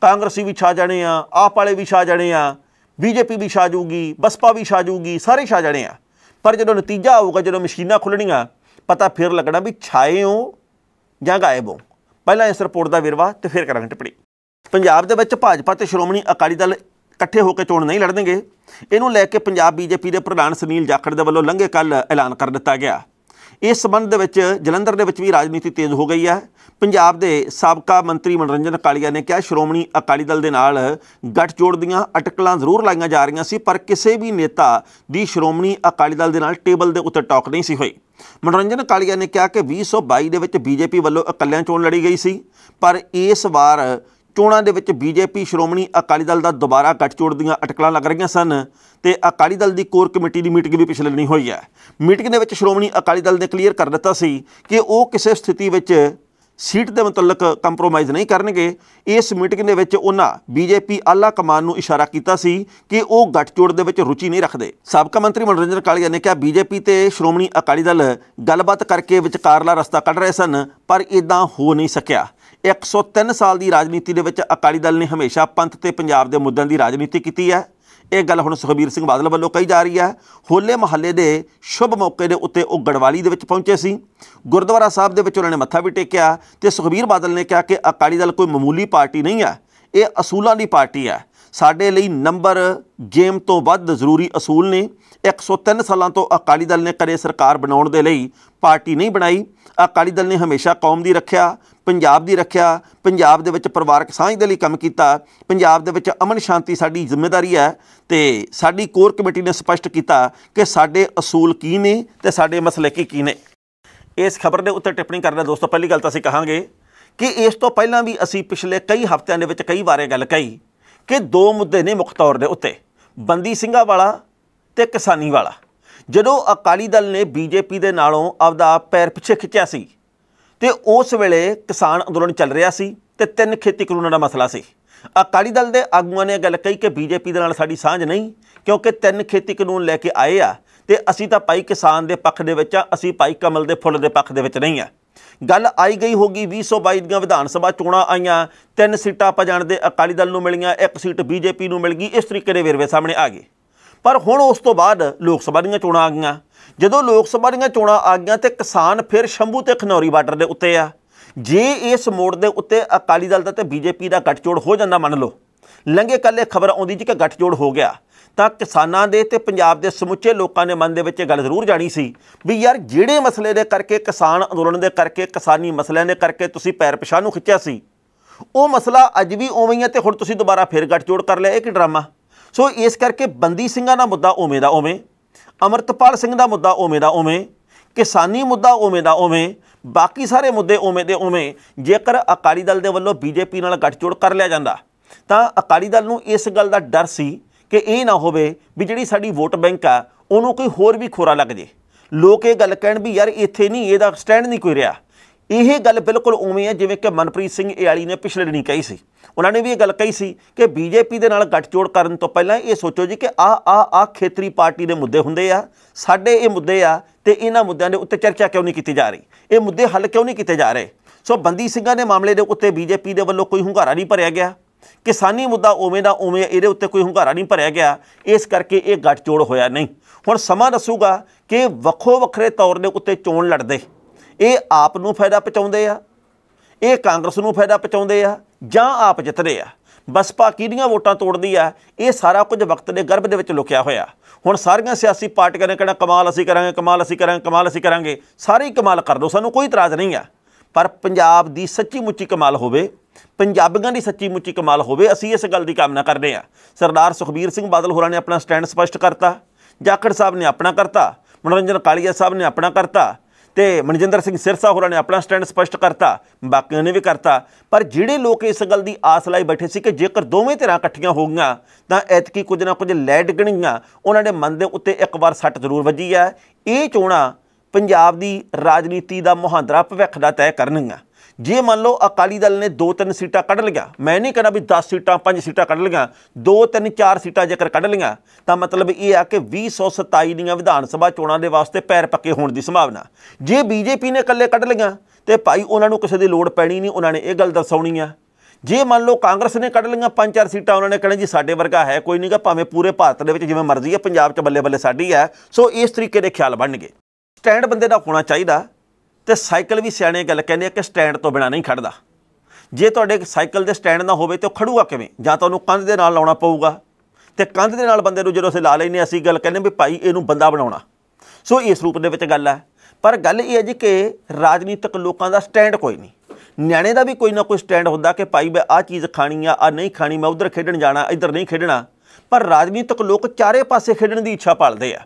ਕਾਂਗਰਸੀ ਵੀ ਛਾ ਜਾਣੇ ਆ ਆਪ ਵਾਲੇ ਵੀ ਛਾ ਜਾਣੇ ਆ ਬੀਜੇਪੀ ਵੀ ਛਾ ਜਾਊਗੀ ਬਸਪਾ ਵੀ ਛਾ ਜਾਊਗੀ ਸਾਰੇ ਛਾ ਜਾਣੇ ਆ ਪਰ ਜਦੋਂ ਨਤੀਜਾ ਆਊਗਾ ਜਦੋਂ ਮਸ਼ੀਨਾਂ ਖੁੱਲਣੀਆਂ ਪਤਾ ਫਿਰ ਲੱਗਣਾ ਵੀ ਛਾਏ ਹੋ ਜਾਂ ਗਾਇਬ ਹੋ ਪਹਿਲਾਂ ਇਸ ਰਿਪੋਰਟ ਦਾ ਵਿਰਵਾ ਤੇ ਫਿਰ ਕਰਾਂਗੇ ਟਿੱਪਣੀ ਪੰਜਾਬ ਦੇ ਵਿੱਚ ਭਾਜਪਾ ਤੇ ਸ਼੍ਰੋਮਣੀ ਅਕਾਲੀ ਦਲ ਇਕੱਠੇ ਹੋ ਕੇ ਚੋਣ ਨਹੀਂ ਲੜਨਗੇ ਇਹਨੂੰ ਲੈ ਕੇ ਪੰਜਾਬ ਬੀਜੇਪੀ ਦੇ ਪ੍ਰਧਾਨ ਸੁਨੀਲ ਜਾਖੜ ਦੇ ਵੱਲੋਂ ਲੰਘੇ ਕੱਲ ਐਲਾਨ ਕਰ ਦਿੱਤਾ ਗਿਆ ਇਸ ਸਬੰਧ ਦੇ ਵਿੱਚ ਜਲੰਧਰ ਦੇ ਵਿੱਚ ਵੀ ਰਾਜਨੀਤੀ ਤੇਜ਼ ਹੋ ਗਈ ਹੈ ਪੰਜਾਬ ਦੇ ਸਾਬਕਾ ਮੰਤਰੀ ਮਨਰੰਜਨ ਕਾਲੀਆ ਨੇ ਕਿਹਾ ਸ਼੍ਰੋਮਣੀ ਅਕਾਲੀ ਦਲ ਦੇ ਨਾਲ ਗੱਠ ਜੋੜ ਦੀਆਂ ਅਟਕਲਾਂ ਜ਼ਰੂਰ ਲਾਈਆਂ ਜਾ ਰਹੀਆਂ ਸੀ ਪਰ ਕਿਸੇ ਵੀ ਨੇਤਾ ਦੀ ਸ਼੍ਰੋਮਣੀ ਅਕਾਲੀ ਦਲ ਦੇ ਨਾਲ ਟੇਬਲ ਦੇ ਉੱਤੇ ਟੌਕ ਨਹੀਂ ਸੀ ਹੋਈ ਮਨਰੰਜਨ ਕਾਲੀਆ ਨੇ ਕਿਹਾ ਕਿ 2022 ਦੇ ਵਿੱਚ ਬੀਜੇਪੀ ਵੱਲੋਂ ਇਕੱਲਿਆਂ ਚੋਣ ਲੜੀ ਗਈ ਸੀ ਪਰ ਇਸ ਵਾਰ ਚੋਣਾਂ ਦੇ ਵਿੱਚ ਬੀਜੇਪੀ ਸ਼੍ਰੋਮਣੀ ਅਕਾਲੀ ਦਲ ਦਾ ਦੁਬਾਰਾ ਗੱਠਜੋੜ ਦੀਆਂ ਅਟਕਲਾਂ ਲੱਗ ਰਹੀਆਂ ਸਨ ਤੇ ਅਕਾਲੀ ਦਲ ਦੀ ਕੋਰ ਕਮੇਟੀ ਦੀ ਮੀਟਿੰਗ ਵੀ ਪਿਛਲੇ ਦਿਨੀ ਹੋਈ ਹੈ ਮੀਟਿੰਗ ਦੇ ਵਿੱਚ ਸ਼੍ਰੋਮਣੀ ਅਕਾਲੀ ਦਲ ਨੇ ਕਲੀਅਰ ਕਰ ਦਿੱਤਾ ਸੀ ਕਿ ਉਹ ਕਿਸੇ ਸਥਿਤੀ ਵਿੱਚ ਸੀਟ ਦੇ ਮੁਤਲਕ ਕੰਪਰੋਮਾਈਜ਼ ਨਹੀਂ ਕਰਨਗੇ ਇਸ ਮੀਟਿੰਗ ਦੇ ਵਿੱਚ ਉਹਨਾਂ ਬੀਜੇਪੀ ਆਲਾ ਕਮਾਨ ਨੂੰ ਇਸ਼ਾਰਾ ਕੀਤਾ ਸੀ ਕਿ ਉਹ ਗੱਠਜੋੜ ਦੇ ਵਿੱਚ ਰੁਚੀ ਨਹੀਂ ਰੱਖਦੇ ਸਾਬਕਾ ਮੰਤਰੀ ਮਨਰੰਜਨ ਕਾਲੀਆ ਨੇ ਕਿਹਾ ਬੀਜੇਪੀ ਤੇ ਸ਼੍ਰੋਮਣੀ ਅਕਾਲੀ ਦਲ ਗੱਲਬਾਤ ਕਰਕੇ ਵਿਚਕਾਰਲਾ ਰਸਤਾ ਕੱਢ ਰਹੇ ਸਨ ਪਰ ਇਦਾਂ ਹੋ ਨਹੀਂ ਸਕਿਆ 103 ਸਾਲ ਦੀ ਰਾਜਨੀਤੀ ਦੇ ਵਿੱਚ ਅਕਾਲੀ ਦਲ ਨੇ ਹਮੇਸ਼ਾ ਪੰਥ ਤੇ ਪੰਜਾਬ ਦੇ ਮੁੱਦਿਆਂ ਦੀ ਰਾਜਨੀਤੀ ਕੀਤੀ ਹੈ ਇਹ ਗੱਲ ਹੁਣ ਸੁਖਬੀਰ ਸਿੰਘ ਬਾਦਲ ਵੱਲੋਂ ਕਹੀ ਜਾ ਰਹੀ ਹੈ ਹੋਲੇ ਮਹੱਲੇ ਦੇ ਸ਼ੁਭ ਮੌਕੇ ਦੇ ਉੱਤੇ ਉਹ ਗੜਵਾਲੀ ਦੇ ਵਿੱਚ ਪਹੁੰਚੇ ਸੀ ਗੁਰਦੁਆਰਾ ਸਾਹਿਬ ਦੇ ਵਿੱਚ ਉਹਨਾਂ ਨੇ ਮੱਥਾ ਵੀ ਟੇਕਿਆ ਤੇ ਸੁਖਬੀਰ ਬਾਦਲ ਨੇ ਕਿਹਾ ਕਿ ਅਕਾਲੀ ਦਲ ਕੋਈ ਮਾਮੂਲੀ ਪਾਰਟੀ ਨਹੀਂ ਹੈ ਇਹ ਅਸੂਲਾਂ ਦੀ ਪਾਰਟੀ ਹੈ ਸਾਡੇ ਲਈ ਨੰਬਰ ਗੇਮ ਤੋਂ ਵੱਧ ਜ਼ਰੂਰੀ ਅਸੂਲ ਨੇ 103 ਸਾਲਾਂ ਤੋਂ ਅਕਾਲੀ ਦਲ ਨੇ ਕਰੇ ਸਰਕਾਰ ਬਣਾਉਣ ਦੇ ਲਈ ਪਾਰਟੀ ਨਹੀਂ ਬਣਾਈ ਅਕਾਲੀ ਦਲ ਨੇ ਹਮੇਸ਼ਾ ਕੌਮ ਦੀ ਰੱਖਿਆ ਪੰਜਾਬ ਦੀ ਰੱਖਿਆ ਪੰਜਾਬ ਦੇ ਵਿੱਚ ਪਰਿਵਾਰਕ ਸਾਂਝ ਦੇ ਲਈ ਕੰਮ ਕੀਤਾ ਪੰਜਾਬ ਦੇ ਵਿੱਚ ਅਮਨ ਸ਼ਾਂਤੀ ਸਾਡੀ ਜ਼ਿੰਮੇਵਾਰੀ ਹੈ ਤੇ ਸਾਡੀ ਕੋਰ ਕਮੇਟੀ ਨੇ ਸਪਸ਼ਟ ਕੀਤਾ ਕਿ ਸਾਡੇ ਅਸੂਲ ਕੀ ਨੇ ਤੇ ਸਾਡੇ ਮਸਲੇ ਕੀ ਕੀ ਨੇ ਇਸ ਖਬਰ ਦੇ ਉੱਤੇ ਟਿੱਪਣੀ ਕਰਨਾ ਦੋਸਤੋ ਪਹਿਲੀ ਗੱਲ ਤਾਂ ਅਸੀਂ ਕਹਾਂਗੇ ਕਿ ਇਸ ਤੋਂ ਪਹਿਲਾਂ ਵੀ ਅਸੀਂ ਪਿਛਲੇ ਕਈ ਹਫ਼ਤਿਆਂ ਦੇ ਵਿੱਚ ਕਈ ਵਾਰੇ ਗੱਲ ਕਹੀ ਕਿ ਦੋ ਮੁੱਦੇ ਨੇ ਮੁੱਖ ਤੌਰ ਦੇ ਉੱਤੇ ਬੰਦੀ ਸਿੰਘਾ ਵਾਲਾ ਤੇ ਕਿਸਾਨੀ ਵਾਲਾ ਜਦੋਂ ਅਕਾਲੀ ਦਲ ਨੇ ਬੀਜੇਪੀ ਦੇ ਨਾਲੋਂ ਆਪਦਾ ਪੈਰ ਪਿੱਛੇ ਖਿੱਚਿਆ ਸੀ ਤੇ ਉਸ ਵੇਲੇ ਕਿਸਾਨ ਅੰਦੋਲਨ ਚੱਲ ਰਿਹਾ ਸੀ ਤੇ ਤਿੰਨ ਖੇਤੀ ਕਾਨੂੰਨਾਂ ਦਾ ਮਸਲਾ ਸੀ ਅਕਾਲੀ ਦਲ ਦੇ ਆਗੂਆਂ ਨੇ ਗੱਲ ਕਹੀ ਕਿ ਬੀਜੇਪੀ ਦੇ ਨਾਲ ਸਾਡੀ ਸਾਂਝ ਨਹੀਂ ਕਿਉਂਕਿ ਤਿੰਨ ਖੇਤੀ ਕਾਨੂੰਨ ਲੈ ਕੇ ਆਏ ਆ ਤੇ ਅਸੀਂ ਤਾਂ ਭਾਈ ਕਿਸਾਨ ਦੇ ਪੱਖ ਦੇ ਵਿੱਚ ਆ ਅਸੀਂ ਭਾਈ ਕਮਲ ਦੇ ਫੁੱਲ ਦੇ ਪੱਖ ਦੇ ਵਿੱਚ ਨਹੀਂ ਆ ਗੱਲ ਆਈ ਗਈ ਹੋਗੀ 2022 ਦੀਆਂ ਵਿਧਾਨ ਸਭਾ ਚੋਣਾਂ ਆਈਆਂ ਤਿੰਨ ਸੀਟਾਂ ਆਪਾਂ ਜਾਣਦੇ ਅਕਾਲੀ ਦਲ ਨੂੰ ਮਿਲੀਆਂ ਇੱਕ ਸੀਟ ਬੀਜੇਪੀ ਨੂੰ ਮਿਲ ਗਈ ਇਸ ਤਰੀਕੇ ਦੇ ਵੇਰਵੇ ਸਾਹਮਣੇ ਆ ਗਏ ਪਰ ਹੁਣ ਉਸ ਤੋਂ ਬਾਅਦ ਲੋਕ ਸਭਾ ਦੀਆਂ ਚੋਣਾਂ ਆ ਗਈਆਂ ਜਦੋਂ ਲੋਕ ਸਭਾ ਦੀਆਂ ਚੋਣਾਂ ਆ ਗਈਆਂ ਤੇ ਕਿਸਾਨ ਫਿਰ ਸ਼ੰਭੂ ਤੇ ਖਨੌਰੀ ਬਾਰਡਰ ਦੇ ਉੱਤੇ ਆ ਜੇ ਇਸ ਮੋੜ ਦੇ ਉੱਤੇ ਅਕਾਲੀ ਦਲ ਦਾ ਤੇ ਬੀਜੇਪੀ ਦਾ ਗੱਠਜੋੜ ਹੋ ਜਾਂਦਾ ਮੰਨ ਲਓ ਲੰਗੇ ਕੱਲੇ ਖਬਰ ਆਉਂਦੀ ਜੀ ਕਿ ਗੱਠਜੋੜ ਹੋ ਗਿਆ ਤਾਂ ਕਿਸਾਨਾਂ ਦੇ ਤੇ ਪੰਜਾਬ ਦੇ ਸਮੁੱਚੇ ਲੋਕਾਂ ਦੇ ਮਨ ਦੇ ਵਿੱਚ ਇਹ ਗੱਲ ਜ਼ਰੂਰ ਜਾਣੀ ਸੀ ਵੀ ਯਾਰ ਜਿਹੜੇ ਮਸਲੇ ਦੇ ਕਰਕੇ ਕਿਸਾਨ ਅੰਦੋਲਨ ਦੇ ਕਰਕੇ ਕਿਸਾਨੀ ਮਸਲਿਆਂ ਦੇ ਕਰਕੇ ਤੁਸੀਂ ਪੈਰ ਪਿਛਾਂ ਨੂੰ ਖਿੱਚਿਆ ਸੀ ਉਹ ਮਸਲਾ ਅੱਜ ਵੀ ਉਵੇਂ ਹੀ ਹੈ ਤੇ ਹੁਣ ਤੁਸੀਂ ਦੁਬਾਰਾ ਫੇਰ ਗੱਠਜੋੜ ਕਰ ਲਿਆ ਇਹ ਕੀ ਡਰਾਮਾ ਸੋ ਇਸ ਕਰਕੇ ਬੰਦੀ ਸਿੰਘਾਂ ਦਾ ਮੁੱਦਾ ਓਵੇਂ ਦਾ ਓਵੇਂ ਅਮਰਤਪਾਲ ਸਿੰਘ ਦਾ ਮੁੱਦਾ ਓਵੇਂ ਦਾ ਓਵੇਂ ਕਿਸਾਨੀ ਮੁੱਦਾ ਓਵੇਂ ਦਾ ਓਵੇਂ ਬਾਕੀ ਸਾਰੇ ਮੁੱਦੇ ਓਵੇਂ ਦੇ ਓਵੇਂ ਜੇਕਰ ਅਕਾਲੀ ਦਲ ਦੇ ਵੱਲੋਂ ਬੀਜੇਪੀ ਨਾਲ ਗੱਠਜੋੜ ਕਰ ਲਿਆ ਜਾਂਦਾ ਤਾਂ ਅਕਾਲੀ ਦਲ ਨੂੰ ਇਸ ਗੱਲ ਦਾ ਡਰ ਸੀ ਕਿ ਇਹ ਨਾ ਹੋਵੇ ਵੀ ਜਿਹੜੀ ਸਾਡੀ ਵੋਟ ਬੈਂਕ ਆ ਉਹਨੂੰ ਕੋਈ ਹੋਰ ਵੀ ਖੋਰਾ ਲੱਗ ਜੇ ਲੋਕ ਇਹ ਗੱਲ ਕਹਿਣ ਵੀ ਯਾਰ ਇੱਥੇ ਨਹੀਂ ਇਹਦਾ ਸਟੈਂਡ ਨਹੀਂ ਕੋਈ ਰਿਹਾ ਇਹ ਗੱਲ ਬਿਲਕੁਲ ਉਵੇਂ ਹੈ ਜਿਵੇਂ ਕਿ ਮਨਪ੍ਰੀਤ ਸਿੰਘ ਵਾਲੀ ਨੇ ਪਿਛਲੇ ਦਿਨੀ ਕਹੀ ਸੀ ਉਹਨਾਂ ਨੇ ਵੀ ਇਹ ਗੱਲ ਕਹੀ ਸੀ ਕਿ ਬੀਜੇਪੀ ਦੇ ਨਾਲ ਗੱਠਜੋੜ ਕਰਨ ਤੋਂ ਪਹਿਲਾਂ ਇਹ ਸੋਚੋ ਜੀ ਕਿ ਆ ਆ ਆ ਖੇਤਰੀ ਪਾਰਟੀ ਦੇ ਮੁੱਦੇ ਹੁੰਦੇ ਆ ਸਾਡੇ ਇਹ ਮੁੱਦੇ ਆ ਤੇ ਇਹਨਾਂ ਮੁੱਦਿਆਂ ਦੇ ਉੱਤੇ ਚਰਚਾ ਕਿਉਂ ਨਹੀਂ ਕੀਤੀ ਜਾ ਰਹੀ ਇਹ ਮੁੱਦੇ ਹੱਲ ਕਿਉਂ ਨਹੀਂ ਕੀਤੇ ਜਾ ਰਹੇ ਸੋ ਬੰਦੀ ਸਿੰਘਾਂ ਦੇ ਮਾਮਲੇ ਦੇ ਉੱਤੇ ਬੀਜੇਪੀ ਦੇ ਵੱਲੋਂ ਕੋਈ ਹੁੰਗਾਰਾ ਨਹੀਂ ਭਰਿਆ ਗਿਆ ਕਿਸਾਨੀ ਮੁੱਦਾ ਉਵੇਂ ਦਾ ਉਵੇਂ ਇਹਦੇ ਉੱਤੇ ਕੋਈ ਹੁੰਗਾਰਾ ਨਹੀਂ ਭਰਿਆ ਗਿਆ ਇਸ ਕਰਕੇ ਇਹ ਗੱਠਜੋੜ ਹੋਇਆ ਨਹੀਂ ਹੁਣ ਸਮਾਂ ਦੱਸੂਗਾ ਕਿ ਵੱਖੋ ਵੱਖਰੇ ਤੌਰ ਦੇ ਉੱਤੇ ਚੋਣ ਲੜਦੇ ਇਹ ਆਪ ਨੂੰ ਫਾਇਦਾ ਪਹੁੰਚਾਉਂਦੇ ਆ ਇਹ ਕਾਂਗਰਸ ਨੂੰ ਫਾਇਦਾ ਪਹੁੰਚਾਉਂਦੇ ਆ ਜਾਂ ਆਪ ਜਿੱਤ ਰਹੇ ਆ ਬਸਪਾ ਕਿਹਦੀਆਂ ਵੋਟਾਂ ਤੋੜਦੀ ਆ ਇਹ ਸਾਰਾ ਕੁਝ ਵਕਤ ਦੇ ਗਰਭ ਦੇ ਵਿੱਚ ਲੁਕਿਆ ਹੋਇਆ ਹੁਣ ਸਾਰੀਆਂ ਸਿਆਸੀ ਪਾਰਟੀਆਂ ਨੇ ਕਿਹੜਾ ਕਮਾਲ ਅਸੀਂ ਕਰਾਂਗੇ ਕਮਾਲ ਅਸੀਂ ਕਰਾਂਗੇ ਕਮਾਲ ਅਸੀਂ ਕਰਾਂਗੇ ਸਾਰੇ ਕਮਾਲ ਕਰ ਦੋ ਸਾਨੂੰ ਕੋਈ ਇਤਰਾਜ਼ ਨਹੀਂ ਆ ਪਰ ਪੰਜਾਬ ਦੀ ਸੱਚੀ ਮੁੱਚੀ ਕਮਾਲ ਹੋਵੇ ਪੰਜਾਬੀਆਂ ਦੀ ਸੱਚੀ ਮੁੱਚੀ ਕਮਾਲ ਹੋਵੇ ਅਸੀਂ ਇਸ ਗੱਲ ਦੀ ਕਾਮਨਾ ਕਰਦੇ ਆ ਸਰਦਾਰ ਸੁਖਬੀਰ ਸਿੰਘ ਬਾਦਲ ਹੋਰਾਂ ਨੇ ਆਪਣਾ ਸਟੈਂਡ ਸਪਸ਼ਟ ਕਰਤਾ ਜਾਖੜ ਸਾਹਿਬ ਨੇ ਆਪਣਾ ਕਰਤਾ ਮਨੋਰੰਜਨ ਕਾਲੀਆ ਸਾਹਿਬ ਨੇ ਆਪਣਾ ਕਰਤਾ ਤੇ ਮਨਜਿੰਦਰ ਸਿੰਘ ਸਿਰਸਾ ਹੋਰਾਂ ਨੇ ਆਪਣਾ ਸਟੈਂਡ ਸਪਸ਼ਟ ਕਰਤਾ ਬਾਕੀਆਂ ਨੇ ਵੀ ਕਰਤਾ ਪਰ ਜਿਹੜੇ ਲੋਕ ਇਸ ਗੱਲ ਦੀ ਆਸ ਲਾਈ ਬੈਠੇ ਸੀ ਕਿ ਜੇਕਰ ਦੋਵੇਂ ਧਿਰਾਂ ਇਕੱਠੀਆਂ ਹੋ ਗਈਆਂ ਤਾਂ ਐਤਕੀ ਕੁਝ ਨਾ ਕੁਝ ਲੈ ਡਿੱਗਣਗੀਆਂ ਉਹਨਾਂ ਦੇ ਮਨ ਦੇ ਉੱਤੇ ਇੱਕ ਵਾਰ ਸੱਟ ਜ਼ਰੂਰ ਵੱਜੀ ਹੈ ਇਹ ਚੋਣਾਂ ਪੰਜਾਬ ਦੀ ਰਾਜਨੀਤੀ ਦਾ ਮਹਾਂਦਰਾ ਭਵਿੱਖ ਦਾ ਤੈਅ ਕਰਨਗੀਆਂ ਜੇ ਮੰਨ ਲਓ ਅਕਾਲੀ ਦਲ ਨੇ 2-3 ਸੀਟਾਂ ਕੱਢ ਲਈਆਂ ਮੈਂ ਨਹੀਂ ਕਹਿੰਦਾ ਵੀ 10 ਸੀਟਾਂ 5 ਸੀਟਾਂ ਕੱਢ ਲਈਆਂ 2-3-4 ਸੀਟਾਂ ਜੇਕਰ ਕੱਢ ਲਈਆਂ ਤਾਂ ਮਤਲਬ ਇਹ ਆ ਕਿ 2027 ਦੀਆਂ ਵਿਧਾਨ ਸਭਾ ਚੋਣਾਂ ਦੇ ਵਾਸਤੇ ਪੈਰ ਪੱਕੇ ਹੋਣ ਦੀ ਸੰਭਾਵਨਾ ਜੇ ਬੀਜੇਪੀ ਨੇ ਇਕੱਲੇ ਕੱਢ ਲਈਆਂ ਤੇ ਭਾਈ ਉਹਨਾਂ ਨੂੰ ਕਿਸੇ ਦੀ ਲੋੜ ਪੈਣੀ ਨਹੀਂ ਉਹਨਾਂ ਨੇ ਇਹ ਗੱਲ ਦੱਸਾਉਣੀ ਆ ਜੇ ਮੰਨ ਲਓ ਕਾਂਗਰਸ ਨੇ ਕੱਢ ਲਈਆਂ ਪੰਜ ਚਾਰ ਸੀਟਾਂ ਉਹਨਾਂ ਨੇ ਕਹਿੰਦੇ ਜੀ ਸਾਡੇ ਵਰਗਾ ਹੈ ਕੋਈ ਨਹੀਂਗਾ ਭਾਵੇਂ ਪੂਰੇ ਭਾਰਤ ਦੇ ਵਿੱਚ ਜਿਵੇਂ ਮਰਜ਼ੀ ਹੈ ਪੰਜਾਬ 'ਚ ਬੱਲੇ ਬੱਲੇ ਸਾਡੀ ਹੈ ਸੋ ਇਸ ਤਰੀਕੇ ਦੇ ਖਿਆਲ ਬਣਨਗੇ ਸਟੈਂਡ ਬੰਦੇ ਦਾ ਹੋਣਾ ਚਾਹੀਦਾ ਤੇ ਸਾਈਕਲ ਵੀ ਸਿਆਣੇ ਗੱਲ ਕਹਿੰਦੇ ਆ ਕਿ ਸਟੈਂਡ ਤੋਂ ਬਿਨਾ ਨਹੀਂ ਖੜਦਾ ਜੇ ਤੁਹਾਡੇ ਸਾਈਕਲ ਦੇ ਸਟੈਂਡ ਨਾ ਹੋਵੇ ਤੇ ਉਹ ਖੜੂਗਾ ਕਿਵੇਂ ਜਾਂ ਤਾਂ ਉਹਨੂੰ ਕੰਧ ਦੇ ਨਾਲ ਲਾਉਣਾ ਪਊਗਾ ਤੇ ਕੰਧ ਦੇ ਨਾਲ ਬੰਦੇ ਨੂੰ ਜਦੋਂ ਅਸੀਂ ਲਾ ਲੈਨੇ ਅਸੀਂ ਗੱਲ ਕਹਿੰਦੇ ਵੀ ਭਾਈ ਇਹਨੂੰ ਬੰਦਾ ਬਣਾਉਣਾ ਸੋ ਇਸ ਰੂਪ ਦੇ ਵਿੱਚ ਗੱਲ ਹੈ ਪਰ ਗੱਲ ਇਹ ਹੈ ਜੀ ਕਿ ਰਾਜਨੀਤਿਕ ਲੋਕਾਂ ਦਾ ਸਟੈਂਡ ਕੋਈ ਨਹੀਂ ਨਿਆਣੇ ਦਾ ਵੀ ਕੋਈ ਨਾ ਕੋਈ ਸਟੈਂਡ ਹੁੰਦਾ ਕਿ ਭਾਈ ਮੈਂ ਆ ਚੀਜ਼ ਖਾਣੀ ਆ ਆ ਨਹੀਂ ਖਾਣੀ ਮੈਂ ਉਧਰ ਖੇਡਣ ਜਾਣਾ ਇੱਧਰ ਨਹੀਂ ਖੇਡਣਾ ਪਰ ਰਾਜਨੀਤਿਕ ਲੋਕ ਚਾਰੇ ਪਾਸੇ ਖੇਡਣ ਦੀ ਇੱਛਾ ਪਾਲਦੇ ਆ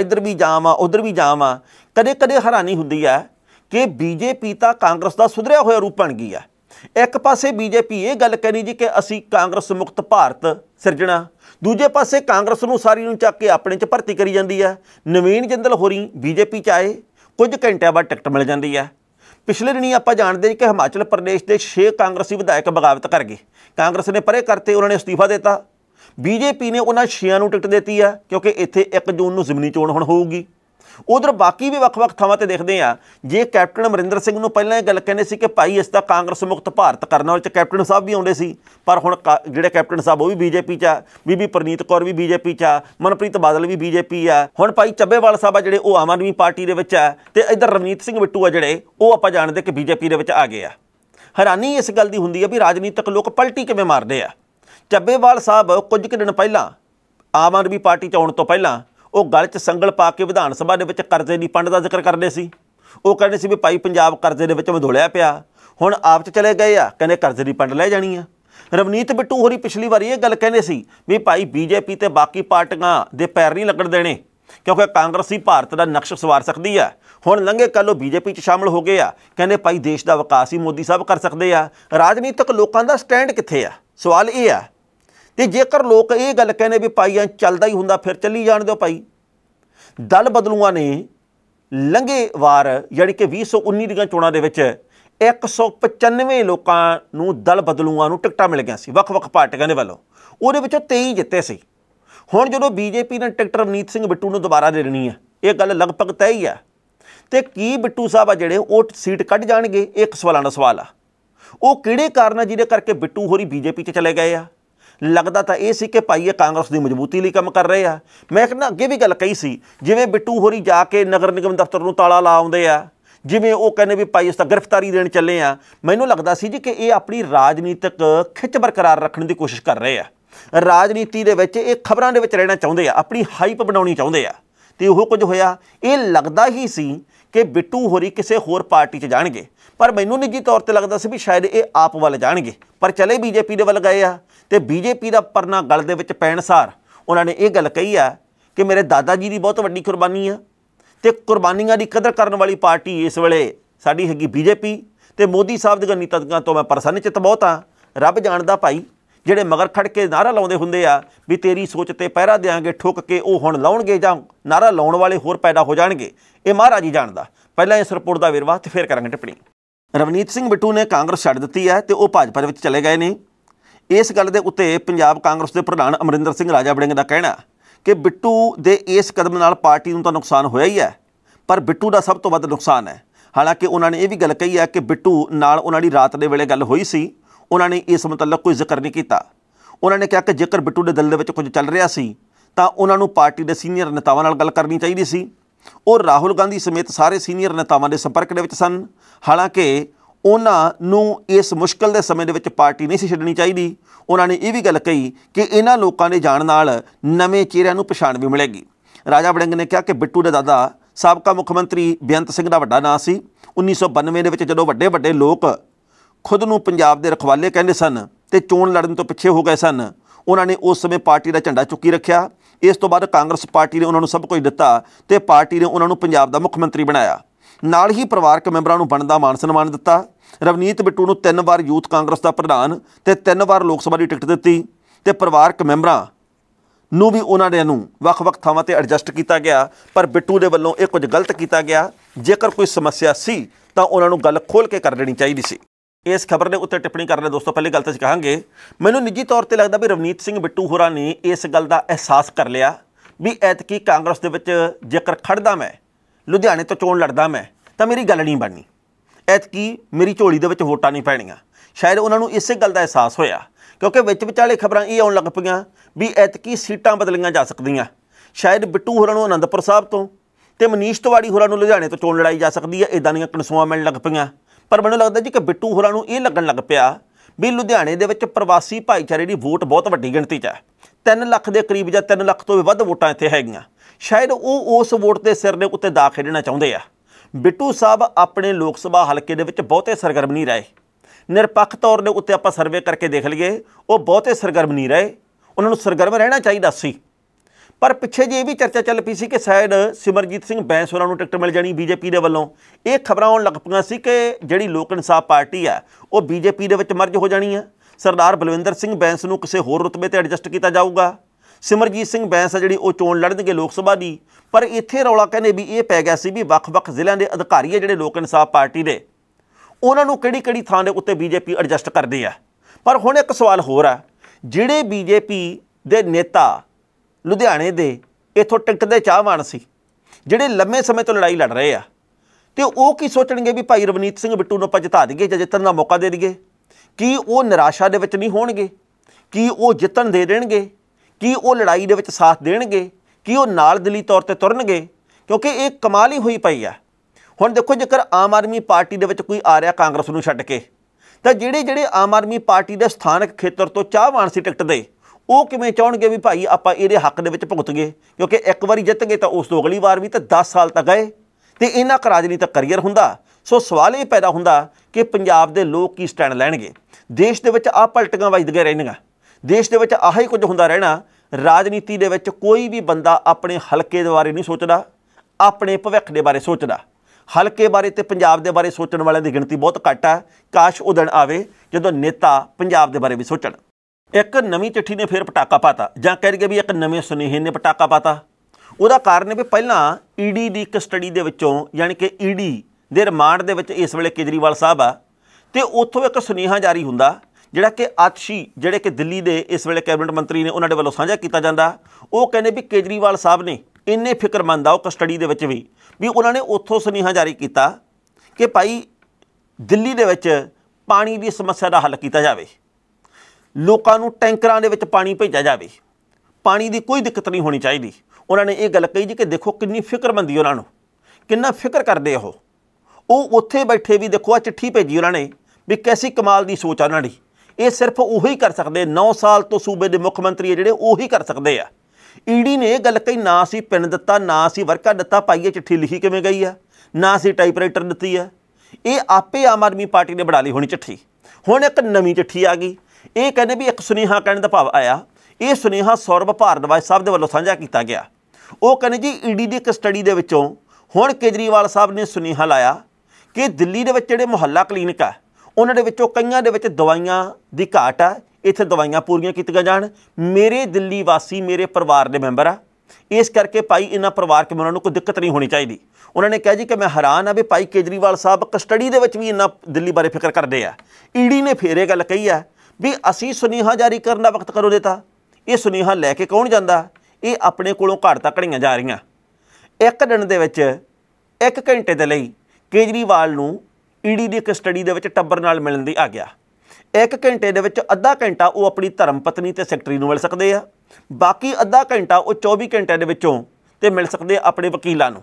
ਇੱਧਰ ਵੀ ਜਾਵਾਂ ਉਧਰ ਵੀ ਜਾਵਾਂ ਕਦੇ ਕਦੇ ਹੈਰਾਨੀ ਹੁੰਦੀ ਆ ਕਿ ਬੀਜੇਪੀ ਤਾਂ ਕਾਂਗਰਸ ਦਾ ਸੁਧਰਿਆ ਹੋਇਆ ਰੂਪ ਬਣ ਗਈ ਹੈ ਇੱਕ ਪਾਸੇ ਬੀਜੇਪੀ ਇਹ ਗੱਲ ਕਹਿੰਦੀ ਜੀ ਕਿ ਅਸੀਂ ਕਾਂਗਰਸ ਮੁਕਤ ਭਾਰਤ ਸਿਰਜਣਾ ਦੂਜੇ ਪਾਸੇ ਕਾਂਗਰਸ ਨੂੰ ਸਾਰੀ ਨੂੰ ਚੱਕ ਕੇ ਆਪਣੇ 'ਚ ਭਰਤੀ ਕਰੀ ਜਾਂਦੀ ਹੈ ਨਵੀਨ ਜਿੰਦਲ ਹੋਰੀ ਬੀਜੇਪੀ 'ਚ ਆਏ ਕੁਝ ਘੰਟਿਆਂ ਬਾਅਦ ਟਿਕਟ ਮਿਲ ਜਾਂਦੀ ਹੈ ਪਿਛਲੇ ਦਿਨੀ ਆਪਾਂ ਜਾਣਦੇ ਕਿ ਹਿਮਾਚਲ ਪ੍ਰਦੇਸ਼ ਦੇ 6 ਕਾਂਗਰਸੀ ਵਿਧਾਇਕ ਬਗਾਵਤ ਕਰ ਗਏ ਕਾਂਗਰਸ ਨੇ ਪਰੇ ਕਰਤੇ ਉਹਨਾਂ ਨੇ ਅਸਤੀਫਾ ਦਿੱਤਾ ਬੀਜੇਪੀ ਨੇ ਉਹਨਾਂ 6 ਨੂੰ ਟਿਕਟ ਦਿੱਤੀ ਹੈ ਕਿਉਂਕਿ ਇੱਥੇ 1 ਜੂਨ ਨੂੰ ਜ਼ਮਨੀ ਚੋਣ ਹੋਣ ਹੋਊਗੀ ਉਧਰ ਬਾਕੀ ਵੀ ਵੱਖ-ਵੱਖ ਥਾਵਾਂ ਤੇ ਦੇਖਦੇ ਆ ਜੇ ਕੈਪਟਨ ਅਮਰਿੰਦਰ ਸਿੰਘ ਨੂੰ ਪਹਿਲਾਂ ਇਹ ਗੱਲ ਕਹਿੰਦੇ ਸੀ ਕਿ ਭਾਈ ਇਸ ਦਾ ਕਾਂਗਰਸ ਮੁਕਤ ਭਾਰਤ ਕਰਨ ਵਾਲੇ ਚ ਕੈਪਟਨ ਸਾਹਿਬ ਵੀ ਆਉਂਦੇ ਸੀ ਪਰ ਹੁਣ ਜਿਹੜੇ ਕੈਪਟਨ ਸਾਹਿਬ ਉਹ ਵੀ ਬੀਜੇਪੀ ਚ ਆ ਬੀਬੀ ਪ੍ਰਨੀਤ ਕੌਰ ਵੀ ਬੀਜੇਪੀ ਚ ਆ ਮਨਪ੍ਰੀਤ ਬਾਦਲ ਵੀ ਬੀਜੇਪੀ ਆ ਹੁਣ ਭਾਈ ਚੱਬੇਵਾਲ ਸਾਹਿਬ ਆ ਜਿਹੜੇ ਉਹ ਆਮ ਆਦਮੀ ਪਾਰਟੀ ਦੇ ਵਿੱਚ ਆ ਤੇ ਇਧਰ ਰਵਨੀਤ ਸਿੰਘ ਬਿੱਟੂ ਆ ਜਿਹੜੇ ਉਹ ਆਪਾਂ ਜਾਣਦੇ ਕਿ ਬੀਜੇਪੀ ਦੇ ਵਿੱਚ ਆ ਗਏ ਆ ਹੈਰਾਨੀ ਇਸ ਗੱਲ ਦੀ ਹੁੰਦੀ ਆ ਵੀ ਰਾਜਨੀਤਿਕ ਲੋਕ ਪਲਟੀ ਕਿਵੇਂ ਮਾਰਦੇ ਆ ਚੱਬੇਵਾਲ ਸਾਹਿਬ ਕੁਝ ਕਿ ਦਿਨ ਪਹਿਲਾਂ ਆਮ ਆਦਮੀ ਪਾਰਟੀ ਚ ਆਉਣ ਤੋਂ ਪਹਿਲਾਂ ਉਹ ਗਲ 'ਚ ਸੰਗਲ ਪਾ ਕੇ ਵਿਧਾਨ ਸਭਾ ਦੇ ਵਿੱਚ ਕਰਜ਼ੇ ਦੀ ਪੰਡ ਦਾ ਜ਼ਿਕਰ ਕਰਦੇ ਸੀ ਉਹ ਕਹਿੰਦੇ ਸੀ ਵੀ ਭਾਈ ਪੰਜਾਬ ਕਰਜ਼ੇ ਦੇ ਵਿੱਚ ਮਧੋਲਿਆ ਪਿਆ ਹੁਣ ਆਪ 'ਚ ਚਲੇ ਗਏ ਆ ਕਹਿੰਦੇ ਕਰਜ਼ੇ ਦੀ ਪੰਡ ਲੈ ਜਾਣੀ ਆ ਰਵਨੀਤ ਬਿੱਟੂ ਹੋਰੀ ਪਿਛਲੀ ਵਾਰੀ ਇਹ ਗੱਲ ਕਹਿੰਦੇ ਸੀ ਵੀ ਭਾਈ ਬੀਜੇਪੀ ਤੇ ਬਾਕੀ ਪਾਰਟੀਆਂ ਦੇ ਪੈਰ ਨਹੀਂ ਲੱਗਣ ਦੇਣੇ ਕਿਉਂਕਿ ਕਾਂਗਰਸੀ ਭਾਰਤ ਦਾ ਨਕਸ਼ ਸਵਾਰ ਸਕਦੀ ਆ ਹੁਣ ਲੰਘੇ ਕੱਲ ਉਹ ਬੀਜੇਪੀ 'ਚ ਸ਼ਾਮਲ ਹੋ ਗਏ ਆ ਕਹਿੰਦੇ ਭਾਈ ਦੇਸ਼ ਦਾ ਵਿਕਾਸ ਹੀ ਮੋਦੀ ਸਾਹਿਬ ਕਰ ਸਕਦੇ ਆ ਰਾਜਨੀਤਿਕ ਲੋਕਾਂ ਦਾ ਸਟੈਂਡ ਕਿੱਥੇ ਆ ਸਵਾਲ ਇਹ ਆ ਤੇ ਜੇਕਰ ਲੋਕ ਇਹ ਗੱਲ ਕਹਿੰਦੇ ਵੀ ਪਾਈਆਂ ਚੱਲਦਾ ਹੀ ਹੁੰਦਾ ਫਿਰ ਚੱਲੀ ਜਾਣ ਦਿਓ ਭਾਈ ਦਲ ਬਦਲੂਆਂ ਨੇ ਲੰਗੇ ਵਾਰ ਯਾਨੀ ਕਿ 2019 ਦੀਆਂ ਚੋਣਾਂ ਦੇ ਵਿੱਚ 195 ਲੋਕਾਂ ਨੂੰ ਦਲ ਬਦਲੂਆਂ ਨੂੰ ਟਿਕਟਾਂ ਮਿਲ ਗਿਆ ਸੀ ਵੱਖ-ਵੱਖ ਪਾਰਟੀਆਂ ਦੇ ਵੱਲੋਂ ਉਹਦੇ ਵਿੱਚੋਂ 23 ਜਿੱਤੇ ਸੀ ਹੁਣ ਜਦੋਂ ਬੀਜੇਪੀ ਨੇ ਟਿਕਟ ਰਵਨੀਤ ਸਿੰਘ ਬਿੱਟੂ ਨੂੰ ਦੁਬਾਰਾ ਦੇ ਦੇਣੀ ਹੈ ਇਹ ਗੱਲ ਲਗਭਗ ਤੈਅ ਹੀ ਹੈ ਤੇ ਕੀ ਬਿੱਟੂ ਸਾਹਿਬ ਆ ਜਿਹੜੇ ਉਹ ਸੀਟ ਕੱਢ ਜਾਣਗੇ ਇਹ ਇੱਕ ਸਵਾਲਾਂ ਦਾ ਸਵਾਲ ਆ ਉਹ ਕਿਹੜੇ ਕਾਰਨ ਜਿਹਦੇ ਕਰਕੇ ਬਿੱਟੂ ਹੋਰੀ ਬੀਜੇਪੀ 'ਚ ਚਲੇ ਗਏ ਆ ਲੱਗਦਾ ਤਾਂ ਇਹ ਸੀ ਕਿ ਭਾਈ ਇਹ ਕਾਂਗਰਸ ਦੀ ਮਜ਼ਬੂਤੀ ਲਈ ਕੰਮ ਕਰ ਰਹੇ ਆ ਮੈਂ ਕਿਹਾ ਅੱਗੇ ਵੀ ਗੱਲ ਕਹੀ ਸੀ ਜਿਵੇਂ ਬਿੱਟੂ ਹੋਰੀ ਜਾ ਕੇ ਨਗਰ ਨਿਗਮ ਦਫ਼ਤਰ ਨੂੰ ਤਾਲਾ ਲਾ ਆਉਂਦੇ ਆ ਜਿਵੇਂ ਉਹ ਕਹਿੰਦੇ ਵੀ ਭਾਈ ਉਸ ਗ੍ਰਿਫਤਾਰੀ ਦੇਣ ਚੱਲੇ ਆ ਮੈਨੂੰ ਲੱਗਦਾ ਸੀ ਜੀ ਕਿ ਇਹ ਆਪਣੀ ਰਾਜਨੀਤਿਕ ਖਿੱਚ ਬਰਕਰਾਰ ਰੱਖਣ ਦੀ ਕੋਸ਼ਿਸ਼ ਕਰ ਰਹੇ ਆ ਰਾਜਨੀਤੀ ਦੇ ਵਿੱਚ ਇਹ ਖਬਰਾਂ ਦੇ ਵਿੱਚ ਰਹਿਣਾ ਚਾਹੁੰਦੇ ਆ ਆਪਣੀ ਹਾਈਪ ਬਣਾਉਣੀ ਚਾਹੁੰਦੇ ਆ ਤੇ ਉਹ ਕੁਝ ਹੋਇਆ ਇਹ ਲੱਗਦਾ ਹੀ ਸੀ ਕਿ ਬਿੱਟੂ ਹੋਰੀ ਕਿਸੇ ਹੋਰ ਪਾਰਟੀ 'ਚ ਜਾਣਗੇ ਪਰ ਮੈਨੂੰ ਨਿੱਜੀ ਤੌਰ ਤੇ ਲੱਗਦਾ ਸੀ ਵੀ ਸ਼ਾਇਦ ਇਹ ਆਪ ਵੱਲ ਜਾਣਗੇ ਪਰ ਚਲੇ ਬੀਜੇਪੀ ਦੇ ਵੱਲ ਗਏ ਆ ਤੇ ਬੀਜੇਪੀ ਦਾ ਪਰਨਾ ਗਲ ਦੇ ਵਿੱਚ ਪੈਣ ਸਾਰ ਉਹਨਾਂ ਨੇ ਇਹ ਗੱਲ ਕਹੀ ਆ ਕਿ ਮੇਰੇ ਦਾਦਾ ਜੀ ਦੀ ਬਹੁਤ ਵੱਡੀ ਕੁਰਬਾਨੀ ਆ ਤੇ ਕੁਰਬਾਨੀਆਂ ਦੀ ਕਦਰ ਕਰਨ ਵਾਲੀ ਪਾਰਟੀ ਇਸ ਵੇਲੇ ਸਾਡੀ ਹੈਗੀ ਬੀਜੇਪੀ ਤੇ ਮੋਦੀ ਸਾਹਿਬ ਦੇ ਗਨੀਤਤਾਂ ਤੋਂ ਮੈਂ ਪ੍ਰਸੰਨ ਚਿਤ ਬਹੁਤ ਆ ਰੱਬ ਜਾਣਦਾ ਭਾਈ ਜਿਹੜੇ ਮਗਰ ਖੜ ਕੇ ਨਾਰਾ ਲਾਉਂਦੇ ਹੁੰਦੇ ਆ ਵੀ ਤੇਰੀ ਸੋਚ ਤੇ ਪਹਿਰਾ ਦੇਾਂਗੇ ਠੁੱਕ ਕੇ ਉਹ ਹੁਣ ਲਾਉਣਗੇ ਜਾਂ ਨਾਰਾ ਲਾਉਣ ਵਾਲੇ ਹੋਰ ਪੈਦਾ ਹੋ ਜਾਣਗੇ ਇਹ ਮਹਾਰਾਜ ਹੀ ਜਾਣਦਾ ਪਹਿਲਾਂ ਇਸ ਰਿਪੋਰਟ ਦਾ ਵਿਰਵਾਹ ਤੇ ਫਿਰ ਕਰਾਂਗੇ ਟਿੱਪਣੀ ਰਵਨੀਤ ਸਿੰਘ ਬਿੱਟੂ ਨੇ ਕਾਂਗਰਸ ਛੱਡ ਦਿੱਤੀ ਹੈ ਤੇ ਉਹ ਭਾਜਪਾ ਦੇ ਵਿੱਚ ਚਲੇ ਗਏ ਨੇ ਇਸ ਗੱਲ ਦੇ ਉੱਤੇ ਪੰਜਾਬ ਕਾਂਗਰਸ ਦੇ ਪ੍ਰਧਾਨ ਅਮਰਿੰਦਰ ਸਿੰਘ ਰਾਜਾ ਬੜਿੰਗ ਦਾ ਕਹਿਣਾ ਕਿ ਬਿੱਟੂ ਦੇ ਇਸ ਕਦਮ ਨਾਲ ਪਾਰਟੀ ਨੂੰ ਤਾਂ ਨੁਕਸਾਨ ਹੋਇਆ ਹੀ ਹੈ ਪਰ ਬਿੱਟੂ ਦਾ ਸਭ ਤੋਂ ਵੱਧ ਨੁਕਸਾਨ ਹੈ ਹਾਲਾਂਕਿ ਉਹਨਾਂ ਨੇ ਇਹ ਵੀ ਗੱਲ ਕਹੀ ਹੈ ਕਿ ਬਿੱਟੂ ਨਾਲ ਉਹਨਾਂ ਦੀ ਰਾਤ ਦੇ ਵੇਲੇ ਗੱਲ ਹੋਈ ਸੀ ਉਹਨਾਂ ਨੇ ਇਸ ਮਤਲਬ ਕੋਈ ਜ਼ਿਕਰ ਨਹੀਂ ਕੀਤਾ ਉਹਨਾਂ ਨੇ ਕਿਹਾ ਕਿ ਜੇਕਰ ਬਿੱਟੂ ਦੇ ਦਿਲ ਦੇ ਵਿੱਚ ਕੁਝ ਚੱਲ ਰਿਹਾ ਸੀ ਤਾਂ ਉਹਨਾਂ ਨੂੰ ਪਾਰਟੀ ਦੇ ਸੀਨੀਅਰ ਨੇਤਾਵਾਂ ਨਾਲ ਗੱਲ ਕਰਨੀ ਚਾਹੀਦੀ ਸੀ ਉਹ ਰਾਹੁਲ ਗਾਂਧੀ ਸਮੇਤ ਸਾਰੇ ਸੀਨੀਅਰ ਨੇਤਾਵਾਂ ਦੇ ਸੰਪਰਕ ਦੇ ਵਿੱਚ ਸਨ ਹਾਲਾਂਕਿ ਉਹਨਾਂ ਨੂੰ ਇਸ ਮੁਸ਼ਕਲ ਦੇ ਸਮੇਂ ਦੇ ਵਿੱਚ ਪਾਰਟੀ ਨਹੀਂ ਸੀ ਛੱਡਣੀ ਚਾਹੀਦੀ ਉਹਨਾਂ ਨੇ ਇਹ ਵੀ ਗੱਲ ਕਹੀ ਕਿ ਇਹਨਾਂ ਲੋਕਾਂ ਦੇ ਜਾਣ ਨਾਲ ਨਵੇਂ ਚਿਹਰਿਆਂ ਨੂੰ ਪਛਾਣ ਵੀ ਮਿਲੇਗੀ ਰਾਜਾ ਵੜਿੰਗ ਨੇ ਕਿਹਾ ਕਿ ਬਿੱਟੂ ਦੇ ਦਾਦਾ ਸਾਬਕਾ ਮੁੱਖ ਮੰਤਰੀ ਬਿਆੰਤ ਸਿੰਘ ਦਾ ਵੱਡਾ ਨਾਂ ਸੀ 1992 ਦੇ ਵਿੱਚ ਜਦੋਂ ਵੱਡੇ ਵੱਡੇ ਲੋਕ ਖੁਦ ਨੂੰ ਪੰਜਾਬ ਦੇ ਰਖਵਾਲੇ ਕਹਿੰਦੇ ਸਨ ਤੇ ਚੋਣ ਲੜਨ ਤੋਂ ਪਿੱਛੇ ਹੋ ਗਏ ਸਨ ਉਹਨਾਂ ਨੇ ਉਸ ਸਮੇਂ ਪਾਰਟੀ ਦਾ ਝੰਡਾ ਚੁੱਕੀ ਰੱਖਿਆ ਇਸ ਤੋਂ ਬਾਅਦ ਕਾਂਗਰਸ ਪਾਰਟੀ ਨੇ ਉਹਨਾਂ ਨੂੰ ਸਭ ਕੁਝ ਦਿੱਤਾ ਤੇ ਪਾਰਟੀ ਨੇ ਉਹਨਾਂ ਨੂੰ ਪੰਜਾਬ ਦਾ ਮੁੱਖ ਮੰਤਰੀ ਬਣਾਇਆ ਨਾਲ ਹੀ ਪਰਿਵਾਰਕ ਮੈਂਬਰਾਂ ਨੂੰ ਬਣਦਾ ਮਾਨ ਸਨਮਾਨ ਦਿੱਤਾ ਰਵਨੀਤ ਬਿੱਟੂ ਨੂੰ ਤਿੰਨ ਵਾਰ ਯੂਥ ਕਾਂਗਰਸ ਦਾ ਪ੍ਰਧਾਨ ਤੇ ਤਿੰਨ ਵਾਰ ਲੋਕ ਸਭਾ ਦੀ ਟਿਕਟ ਦਿੱਤੀ ਤੇ ਪਰਿਵਾਰਕ ਮੈਂਬਰਾਂ ਨੂੰ ਵੀ ਉਹਨਾਂ ਦੇ ਨੂੰ ਵੱਖ-ਵੱਖ ਥਾਵਾਂ ਤੇ ਐਡਜਸਟ ਕੀਤਾ ਗਿਆ ਪਰ ਬਿੱਟੂ ਦੇ ਵੱਲੋਂ ਇਹ ਕੁਝ ਗਲਤ ਕੀਤਾ ਗਿਆ ਜੇਕਰ ਕੋਈ ਸਮੱਸਿਆ ਸੀ ਤਾਂ ਉਹਨਾਂ ਨੂੰ ਗੱਲ ਖੋਲ ਕੇ ਕਰ ਦੇਣੀ ਚਾਹੀਦੀ ਸੀ ਇਸ ਖਬਰ ਦੇ ਉੱਤੇ ਟਿੱਪਣੀ ਕਰ ਰਹੇ ਦੋਸਤੋ ਪਹਿਲੀ ਗੱਲ ਤਾਂ ਕਹਾਂਗੇ ਮੈਨੂੰ ਨਿੱਜੀ ਤੌਰ ਤੇ ਲੱਗਦਾ ਵੀ ਰਵਨੀਤ ਸਿੰਘ ਬਿੱਟੂ ਹੋਰਾਂ ਨੇ ਇਸ ਗੱਲ ਦਾ ਅਹਿਸਾਸ ਕਰ ਲਿਆ ਵੀ ਐਤਕੀ ਕਾਂਗਰਸ ਦੇ ਵਿੱਚ ਜੇਕਰ ਖੜਦਾ ਮੈਂ ਲੁਧਿਆਣੇ ਤੋਂ ਚੋਣ ਲੜਦਾ ਮੈਂ ਤਾਂ ਮੇਰੀ ਗੱਲ ਨਹੀਂ ਬਣਨੀ ਐਤਕੀ ਮੇਰੀ ਝੋਲੀ ਦੇ ਵਿੱਚ ਵੋਟਾਂ ਨਹੀਂ ਪੈਣੀਆਂ ਸ਼ਾਇਦ ਉਹਨਾਂ ਨੂੰ ਇਸੇ ਗੱਲ ਦਾ ਅਹਿਸਾਸ ਹੋਇਆ ਕਿਉਂਕਿ ਵਿੱਚ ਵਿਚਾਲੇ ਖਬਰਾਂ ਇਹ ਆਉਣ ਲੱਗ ਪਈਆਂ ਵੀ ਐਤਕੀ ਸੀਟਾਂ ਬਦਲੀਆਂ ਜਾ ਸਕਦੀਆਂ ਸ਼ਾਇਦ ਬਿੱਟੂ ਹੋਰਾਂ ਨੂੰ ਅਨੰਦਪੁਰ ਸਾਹਿਬ ਤੋਂ ਤੇ ਮਨੀਸ਼ ਤਵਾੜੀ ਹੋਰਾਂ ਨੂੰ ਲੁਧਿਆਣੇ ਤੋਂ ਚੋਣ ਲੜਾਈ ਜਾ ਸਕਦੀ ਹੈ ਇਦਾਂ ਦੀਆਂ ਕਨਸੂਆਂ ਮਿਲਣ ਲੱਗ ਪਈਆਂ ਪਰ ਮੈਨੂੰ ਲੱਗਦਾ ਜੀ ਕਿ ਬਿੱਟੂ ਹੋਰਾਂ ਨੂੰ ਇਹ ਲੱਗਣ ਲੱਗ ਪਿਆ ਵੀ ਲੁਧਿਆਣੇ ਦੇ ਵਿੱਚ ਪ੍ਰਵਾਸੀ ਭਾਈਚਾਰੇ ਦੀ ਵੋਟ ਬਹੁਤ ਵੱਡੀ ਗਿਣਤੀ 'ਚ ਹੈ 3 ਲੱਖ ਦੇ ਕਰੀਬ ਜਾਂ 3 ਲੱਖ ਤੋਂ ਵੀ ਵੱਧ ਵੋਟਾਂ ਇੱਥੇ ਹੈਗੀਆਂ ਸ਼ਾਇਦ ਉਹ ਉਸ ਵੋਟ ਦੇ ਸਿਰ ਦੇ ਉੱਤੇ ਦਾਖ ਖੇਡਣਾ ਚਾਹੁੰਦੇ ਆ ਬਿੱਟੂ ਸਾਹਿਬ ਆਪਣੇ ਲੋਕ ਸਭਾ ਹਲਕੇ ਦੇ ਵਿੱਚ ਬਹੁਤੇ ਸਰਗਰਮ ਨਹੀਂ ਰਹੇ ਨਿਰਪੱਖ ਤੌਰ ਦੇ ਉੱਤੇ ਆਪਾਂ ਸਰਵੇ ਕਰਕੇ ਦੇਖ ਲਈਏ ਉਹ ਬਹੁਤੇ ਸਰਗਰਮ ਨਹੀਂ ਰਹੇ ਉਹਨਾਂ ਨੂੰ ਸਰਗਰਮ ਰਹਿਣਾ ਚਾਹੀਦਾ ਸੀ ਪਰ ਪਿੱਛੇ ਜੇ ਇਹ ਵੀ ਚਰਚਾ ਚੱਲ ਪਈ ਸੀ ਕਿ ਸ਼ਾਇਦ ਸਿਮਰਜੀਤ ਸਿੰਘ ਬੈਂਸੋਰਾ ਨੂੰ ਟਿਕਟ ਮਿਲ ਜਾਣੀ ਬੀਜੇਪੀ ਦੇ ਵੱਲੋਂ ਇਹ ਖਬਰਾਂ ਆਉਣ ਲੱਗ ਪਈਆਂ ਸੀ ਕਿ ਜਿਹੜੀ ਲੋਕ ਇਨਸਾਫ ਪਾਰਟੀ ਆ ਉਹ ਬੀਜੇਪੀ ਦੇ ਵਿੱਚ ਮਰਜ ਹੋ ਜਾਣੀ ਆ ਸਰਦਾਰ ਬਲਵਿੰਦਰ ਸਿੰਘ ਬੈਂਸ ਨੂੰ ਕਿਸੇ ਹੋਰ ਰੁਤਬੇ ਤੇ ਐਡਜਸਟ ਕੀਤਾ ਜਾਊਗਾ ਸਿਮਰਜੀਤ ਸਿੰਘ ਬੈਂਸ ਆ ਜਿਹੜੀ ਉਹ ਚੋਣ ਲੜਨਗੇ ਲੋਕ ਸਭਾ ਦੀ ਪਰ ਇੱਥੇ ਰੌਲਾ ਕਹਿੰਦੇ ਵੀ ਇਹ ਪੈ ਗਿਆ ਸੀ ਵੀ ਵੱਖ-ਵੱਖ ਜ਼ਿਲ੍ਹਿਆਂ ਦੇ ਅਧਿਕਾਰੀ ਆ ਜਿਹੜੇ ਲੋਕ ਇਨਸਾਫ ਪਾਰਟੀ ਦੇ ਉਹਨਾਂ ਨੂੰ ਕਿਹੜੀ-ਕਿਹੜੀ ਥਾਂ ਦੇ ਉੱਤੇ ਬੀਜੇਪੀ ਐਡਜਸਟ ਕਰਦੇ ਆ ਪਰ ਹੁਣ ਇੱਕ ਸਵਾਲ ਹੋਰ ਆ ਜਿਹੜੇ ਬੀਜੇਪੀ ਦੇ ਨੇਤਾ ਲੁਧਿਆਣੇ ਦੇ ਇਥੋਂ ਟਿਕਟ ਦੇ ਚਾਹਵਾਨ ਸੀ ਜਿਹੜੇ ਲੰਮੇ ਸਮੇਂ ਤੋਂ ਲੜਾਈ ਲੜ ਰਹੇ ਆ ਤੇ ਉਹ ਕੀ ਸੋਚਣਗੇ ਵੀ ਭਾਈ ਰਵਨੀਤ ਸਿੰਘ ਬਿੱਟੂ ਨੂੰ ਆਪਾਂ ਜਿਤਾ ਦਈਏ ਜਾਂ ਜਿੱਤਣ ਦਾ ਮੌਕਾ ਦੇ ਦਈਏ ਕੀ ਉਹ ਨਿਰਾਸ਼ਾ ਦੇ ਵਿੱਚ ਨਹੀਂ ਹੋਣਗੇ ਕੀ ਉਹ ਜਿੱਤਣ ਦੇ ਦੇਣਗੇ ਕੀ ਉਹ ਲੜਾਈ ਦੇ ਵਿੱਚ ਸਾਥ ਦੇਣਗੇ ਕੀ ਉਹ ਨਾਲ ਦਿਲੀ ਤੌਰ ਤੇ ਤੁਰਨਗੇ ਕਿਉਂਕਿ ਇਹ ਕਮਾਲ ਹੀ ਹੋਈ ਪਈ ਆ ਹੁਣ ਦੇਖੋ ਜੇਕਰ ਆਮ ਆਦਮੀ ਪਾਰਟੀ ਦੇ ਵਿੱਚ ਕੋਈ ਆ ਰਿਹਾ ਕਾਂਗਰਸ ਨੂੰ ਛੱਡ ਕੇ ਤਾਂ ਜਿਹੜੇ ਜਿਹੜੇ ਆਮ ਆਦਮੀ ਪਾਰਟੀ ਦੇ ਸਥਾਨਕ ਖੇਤਰ ਤੋਂ ਚਾਹਵਾਨ ਸੀ ਟਿਕਟ ਦੇ ਉਹ ਕਿਵੇਂ ਚਾਹਣਗੇ ਵੀ ਭਾਈ ਆਪਾਂ ਇਹਦੇ ਹੱਕ ਦੇ ਵਿੱਚ ਭੁਗਤ ਗਏ ਕਿਉਂਕਿ ਇੱਕ ਵਾਰੀ ਜਿੱਤ ਗਏ ਤਾਂ ਉਸ ਤੋਂ ਅਗਲੀ ਵਾਰ ਵੀ ਤਾਂ 10 ਸਾਲ ਤੱਕ ਗਏ ਤੇ ਇਹਨਾਂ ਕ ਰਾਜਨੀਤਿਕ ਕਰੀਅਰ ਹੁੰਦਾ ਸੋ ਸਵਾਲ ਇਹ ਪੈਦਾ ਹੁੰਦਾ ਕਿ ਪੰਜਾਬ ਦੇ ਲੋਕ ਕੀ ਸਟੈਂਡ ਲੈਣਗੇ ਦੇਸ਼ ਦੇ ਵਿੱਚ ਆ ਪਲਟੀਆਂ ਵੱਜਦੀਆਂ ਰਹਿਣਗੀਆਂ ਦੇਸ਼ ਦੇ ਵਿੱਚ ਆਹ ਹੀ ਕੁਝ ਹੁੰਦਾ ਰਹਿਣਾ ਰਾਜਨੀਤੀ ਦੇ ਵਿੱਚ ਕੋਈ ਵੀ ਬੰਦਾ ਆਪਣੇ ਹਲਕੇ ਦੇ ਬਾਰੇ ਨਹੀਂ ਸੋਚਦਾ ਆਪਣੇ ਭਵਿੱਖ ਦੇ ਬਾਰੇ ਸੋਚਦਾ ਹਲਕੇ ਬਾਰੇ ਤੇ ਪੰਜਾਬ ਦੇ ਬਾਰੇ ਸੋਚਣ ਵਾਲਿਆਂ ਦੀ ਗਿਣਤੀ ਬਹੁਤ ਘੱਟ ਆ ਕਾਸ਼ ਉਹ ਦਿਨ ਆਵੇ ਜਦੋਂ ਨੇਤਾ ਪੰਜਾਬ ਦੇ ਬਾਰੇ ਵੀ ਸੋਚਣ ਇੱਕ ਨਵੀਂ ਚਿੱਠੀ ਨੇ ਫਿਰ ਪਟਾਕਾ ਪਾਤਾ ਜਾਂ ਕਹਿ ਲਈਏ ਵੀ ਇੱਕ ਨਵੇਂ ਸੁਨੇਹੇ ਨੇ ਪਟਾਕਾ ਪਾਤਾ ਉਹਦਾ ਕਾਰਨ ਹੈ ਵੀ ਪਹਿਲਾਂ ਈਡੀ e ਦੀ ਕਸਟਡੀ ਦੇ ਵਿੱਚੋਂ ਯਾਨੀ ਕਿ ਈਡੀ e ਦੇ ਰਿਮਾਂਡ ਦੇ ਵਿੱਚ ਇਸ ਵੇਲੇ ਕੇਜਰੀਵਾਲ ਸਾਹਿਬ ਆ ਤੇ ਉੱਥੋਂ ਇੱਕ ਸੁਨੇਹਾ ਜਾਰੀ ਹੁੰਦਾ ਜਿਹੜਾ ਕਿ ਆਤਸ਼ੀ ਜਿਹੜੇ ਕਿ ਦਿੱਲੀ ਦੇ ਇਸ ਵੇਲੇ ਕੈਬਨਿਟ ਮੰਤਰੀ ਨੇ ਉਹਨਾਂ ਦੇ ਵੱਲੋਂ ਸਾਂਝਾ ਕੀਤਾ ਜਾਂਦਾ ਉਹ ਕਹਿੰਦੇ ਵੀ ਕੇਜਰੀਵਾਲ ਸਾਹਿਬ ਨੇ ਇੰਨੇ ਫਿਕਰਮੰਦ ਆ ਉਹ ਕਸਟਡੀ ਦੇ ਵਿੱਚ ਵੀ ਵੀ ਉਹਨਾਂ ਨੇ ਉੱਥੋਂ ਸੁਨੇਹਾ ਜਾਰੀ ਕੀਤਾ ਕਿ ਭਾਈ ਦਿੱਲੀ ਦੇ ਵਿੱਚ ਪਾਣੀ ਦੀ ਸਮੱਸਿਆ ਦਾ ਹੱਲ ਕੀਤਾ ਜਾਵੇ ਲੋਕਾਂ ਨੂੰ ਟੈਂਕਰਾਂ ਦੇ ਵਿੱਚ ਪਾਣੀ ਭੇਜਿਆ ਜਾਵੇ ਪਾਣੀ ਦੀ ਕੋਈ ਦਿੱਕਤ ਨਹੀਂ ਹੋਣੀ ਚਾਹੀਦੀ ਉਹਨਾਂ ਨੇ ਇਹ ਗੱਲ ਕਹੀ ਜੀ ਕਿ ਦੇਖੋ ਕਿੰਨੀ ਫਿਕਰਮੰਦੀ ਉਹਨਾਂ ਨੂੰ ਕਿੰਨਾ ਫਿਕਰ ਕਰਦੇ ਉਹ ਉਹ ਉੱਥੇ ਬੈਠੇ ਵੀ ਦੇਖੋ ਆ ਚਿੱਠੀ ਭੇਜੀ ਉਹਨਾਂ ਨੇ ਵੀ ਕੈਸੀ ਕਮਾਲ ਦੀ ਸੋਚ ਆ ਉਹਨਾਂ ਦੀ ਇਹ ਸਿਰਫ ਉਹੀ ਕਰ ਸਕਦੇ 9 ਸਾਲ ਤੋਂ ਸੂਬੇ ਦੇ ਮੁੱਖ ਮੰਤਰੀ ਜਿਹੜੇ ਉਹੀ ਕਰ ਸਕਦੇ ਆ ਈਡੀ ਨੇ ਇਹ ਗੱਲ ਕਹੀ ਨਾ ਸੀ ਪਿੰਨ ਦਿੱਤਾ ਨਾ ਸੀ ਵਰਕਾ ਦਿੱਤਾ ਪਾਈਏ ਚਿੱਠੀ ਲਿਖੀ ਕਿਵੇਂ ਗਈ ਆ ਨਾ ਸੀ ਟਾਈਪਰਾਈਟਰ ਦਿੱਤੀ ਆ ਇਹ ਆਪੇ ਆਮ ਆਦਮੀ ਪਾਰਟੀ ਨੇ ਬਣਾ ਲਈ ਹੋਣੀ ਚਿੱਠੀ ਹੁਣ ਇੱਕ ਨਵੀਂ ਚਿੱਠੀ ਆ ਗਈ ਇਹ ਕਹਿੰਦੇ ਵੀ ਇੱਕ ਸੁਨੇਹਾ ਕਹਿਣ ਦਾ ਭਾਵ ਆਇਆ ਇਹ ਸੁਨੇਹਾ ਸੌਰਵ ਭਾਰਦਵਾਜ ਸਾਹਿਬ ਦੇ ਵੱਲੋਂ ਸਾਂਝਾ ਕੀਤਾ ਗਿਆ ਉਹ ਕਹਿੰਦੇ ਜੀ ਈਡੀ e ਦੀ ਇੱਕ ਸਟੱਡੀ ਦੇ ਵਿੱਚੋਂ ਹੁਣ ਕੇਜਰੀਵਾਲ ਸਾਹਿਬ ਨੇ ਸੁਨੇਹਾ ਲਾਇਆ ਕਿ ਦਿੱਲੀ ਦੇ ਵਿੱਚ ਜਿਹੜੇ ਮੁਹੱਲਾ ਕਲੀਨਿਕ ਆ ਉਹਨਾਂ ਦੇ ਵਿੱਚੋਂ ਕਈਆਂ ਦੇ ਵਿੱਚ ਦਵਾਈਆਂ ਦੀ ਘਾਟ ਆ ਇੱਥੇ ਦਵਾਈਆਂ ਪੂਰੀਆਂ ਕੀਤੀਆਂ ਜਾਣ ਮੇਰੇ ਦਿੱਲੀ ਵਾਸੀ ਮੇਰੇ ਪਰਿਵਾਰ ਦੇ ਮੈਂਬਰ ਆ ਇਸ ਕਰਕੇ ਭਾਈ ਇਹਨਾਂ ਪਰਿਵਾਰਕ ਮੈਂਬਰਾਂ ਨੂੰ ਕੋਈ ਦਿੱਕਤ ਨਹੀਂ ਹੋਣੀ ਚਾਹੀਦੀ ਉਹਨਾਂ ਨੇ ਕਿਹਾ ਜੀ ਕਿ ਮੈਂ ਹੈਰਾਨ ਆ ਵੀ ਭਾਈ ਕੇਜਰੀਵਾਲ ਸਾਹਿਬ ਕਸਟਡੀ ਦੇ ਵਿੱਚ ਵੀ ਇਹਨਾਂ ਦਿੱਲੀ ਬਾਰੇ ਫਿਕਰ ਕਰਦੇ ਆ ਈਡੀ e ਨੇ ਫੇਰੇ ਗੱਲ ਕਹੀ ਆ ਵੀ ਅਸੀਂ ਸੁਨੇਹਾ ਜਾਰੀ ਕਰਨ ਦਾ ਵਕਤ ਕਰੋ ਦਿੱਤਾ ਇਹ ਸੁਨੇਹਾ ਲੈ ਕੇ ਕੌਣ ਜਾਂਦਾ ਇਹ ਆਪਣੇ ਕੋਲੋਂ ਘੜ ਤੱਕ ਘੜੀਆਂ ਜਾ ਰਹੀਆਂ ਇੱਕ ਦਿਨ ਦੇ ਵਿੱਚ ਇੱਕ ਘੰਟੇ ਦੇ ਲਈ ਕੇਜਰੀਵਾਲ ਨੂੰ ਈਡੀ e ਦੀ ਕਸਟਡੀ ਦੇ ਵਿੱਚ ਟੱਬਰ ਨਾਲ ਮਿਲਣ ਦੀ ਆ ਗਿਆ ਇੱਕ ਘੰਟੇ ਦੇ ਵਿੱਚ ਅੱਧਾ ਘੰਟਾ ਉਹ ਆਪਣੀ ਧਰਮ ਪਤਨੀ ਤੇ ਸੈਕਟਰੀ ਨੂੰ ਮਿਲ ਸਕਦੇ ਆ ਬਾਕੀ ਅੱਧਾ ਘੰਟਾ ਉਹ 24 ਘੰਟਿਆਂ ਦੇ ਵਿੱਚੋਂ ਤੇ ਮਿਲ ਸਕਦੇ ਆ ਆਪਣੇ ਵਕੀਲਾਂ ਨੂੰ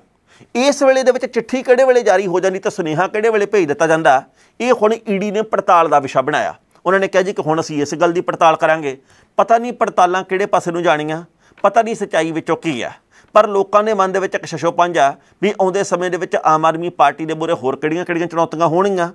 ਇਸ ਵੇਲੇ ਦੇ ਵਿੱਚ ਚਿੱਠੀ ਕਿਹੜੇ ਵੇਲੇ ਜਾਰੀ ਹੋ ਜਾਂਦੀ ਤਾਂ ਸੁਨੇਹਾ ਕਿਹੜੇ ਵੇਲੇ ਭੇਜ ਦਿੱਤਾ ਜਾਂਦਾ ਇਹ ਹੁਣ ਈਡੀ e ਨੇ ਪੜਤਾਲ ਦਾ ਵਿਸ਼ਾ ਬਣਾਇਆ ਉਹਨਾਂ ਨੇ ਕਿਹਾ ਜੀ ਕਿ ਹੁਣ ਅਸੀਂ ਇਸ ਗੱਲ ਦੀ ਪੜਤਾਲ ਕਰਾਂਗੇ ਪਤਾ ਨਹੀਂ ਪੜਤਾਲਾਂ ਕਿਹੜੇ ਪਾਸੇ ਨੂੰ ਜਾਣੀਆਂ ਪਤਾ ਨਹੀਂ ਸਚਾਈ ਵਿੱਚੋਂ ਕੀ ਆ ਪਰ ਲੋਕਾਂ ਦੇ ਮਨ ਦੇ ਵਿੱਚ ਇੱਕ ਪੰਜ ਆ ਵੀ ਆਉਂਦੇ ਸਮੇਂ ਦੇ ਵਿੱਚ ਆਮ ਆਦਮੀ ਪਾਰਟੀ ਦੇ ਮੂਰੇ ਹੋਰ ਕਿਹੜੀਆਂ-ਕਿਹੜੀਆਂ ਚੁਣੌਤੀਆਂ ਹੋਣਗੀਆਂ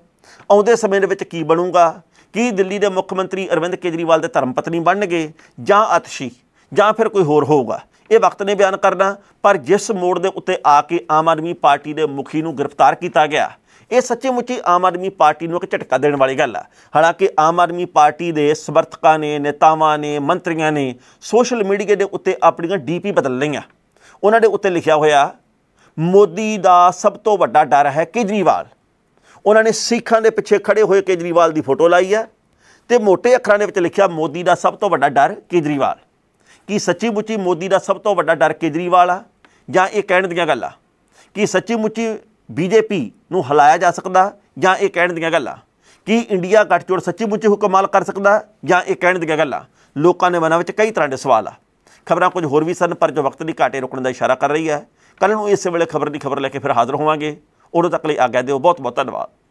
ਆਉਂਦੇ ਸਮੇਂ ਦੇ ਵਿੱਚ ਕੀ ਬਣੂਗਾ ਕੀ ਦਿੱਲੀ ਦੇ ਮੁੱਖ ਮੰਤਰੀ ਅਰਵਿੰਦ ਕੇਜਰੀਵਾਲ ਦੇ ਧਰਮ ਪਤਨੀ ਬਣਨਗੇ ਜਾਂ ਅਤਸ਼ੀ ਜਾਂ ਫਿਰ ਕੋਈ ਹੋਰ ਹੋਊਗਾ ਇਹ ਵਕਤ ਨੇ ਬਿਆਨ ਕਰਨਾ ਪਰ ਜਿਸ ਮੋੜ ਦੇ ਉੱਤੇ ਆ ਕੇ ਆਮ ਆਦਮੀ ਪਾਰਟੀ ਦੇ ਮੁਖੀ ਨੂੰ ਗ੍ਰਿਫਤਾਰ ਕੀਤਾ ਗਿਆ ਇਹ ਸੱਚੇ ਮੁੱਚੀ ਆਮ ਆਦਮੀ ਪਾਰਟੀ ਨੂੰ ਇੱਕ ਝਟਕਾ ਦੇਣ ਵਾਲੀ ਗੱਲ ਆ ਹਾਲਾਂਕਿ ਆਮ ਆਦਮੀ ਪਾਰਟੀ ਦੇ ਸਮਰਥਕਾਂ ਨੇ ਨੇਤਾਵਾਂ ਨੇ ਮੰਤਰੀਆਂ ਨੇ ਸੋਸ਼ਲ ਮੀਡੀਆ ਦੇ ਉੱਤੇ ਆਪਣੀਆਂ ਡੀਪੀ ਬਦਲ ਲਈਆਂ ਉਹਨਾਂ ਦੇ ਉੱਤੇ ਲਿਖਿਆ ਹੋਇਆ ਮੋਦੀ ਦਾ ਸਭ ਤੋਂ ਵੱਡਾ ਡਰ ਹੈ ਕੇਜਰੀਵਾਲ ਉਹਨਾਂ ਨੇ ਸਿੱਖਾਂ ਦੇ ਪਿੱਛੇ ਖੜੇ ਹੋਏ ਕੇਜਰੀਵਾਲ ਦੀ ਫੋਟੋ ਲਾਈ ਹੈ ਤੇ ਮੋٹے ਅੱਖਰਾਂ ਦੇ ਵਿੱਚ ਲਿਖਿਆ ਮੋਦੀ ਦਾ ਸਭ ਤੋਂ ਵੱਡਾ ਡਰ ਕੇਜਰੀਵਾਲ ਕੀ ਸੱਚੀ ਮੁੱਚੀ ਮੋਦੀ ਦਾ ਸਭ ਤੋਂ ਵੱਡਾ ਡਰ ਕੇਜਰੀਵਾਲ ਆ ਜਾਂ ਇਹ ਕਹਿਣ ਦੀਆਂ ਗੱਲਾਂ ਕੀ ਸੱਚੀ ਮੁੱਚੀ ਬੀਜੇਪੀ ਨੂੰ ਹਲਾਇਆ ਜਾ ਸਕਦਾ ਜਾਂ ਇਹ ਕਹਿਣ ਦੀਆਂ ਗੱਲਾਂ ਕੀ ਇੰਡੀਆ ਗੱਠਜੋੜ ਸੱਚੀ ਮੁੱਚੀ ਹੁਕਮਾਲ ਕਰ ਸਕਦਾ ਜਾਂ ਇਹ ਕਹਿਣ ਦੀਆਂ ਗੱਲਾਂ ਲੋਕਾਂ ਦੇ ਮਨਾਂ ਵਿੱਚ ਕਈ ਤਰ੍ਹਾਂ ਦੇ ਸਵਾਲ ਆ ਖਬਰਾਂ ਕੁਝ ਹੋਰ ਵੀ ਸਨ ਪਰ ਜੋ ਵਕਤ ਦੀ ਘਾਟੇ ਰੁਕਣ ਦਾ ਇਸ਼ਾਰਾ ਕਰ ਰਹੀ ਹੈ ਕੱਲ ਨੂੰ ਇਸੇ ਵੇਲੇ ਖਬਰ ਦੀ ਖਬਰ ਲੈ ਕੇ ਫਿਰ ਹਾਜ਼ਰ ਹੋਵਾਂਗੇ ਉਦੋਂ ਤੱਕ ਲਈ ਆਗਿਆ ਦਿਓ ਬਹੁਤ ਬਹੁਤ ਧੰਨਵਾਦ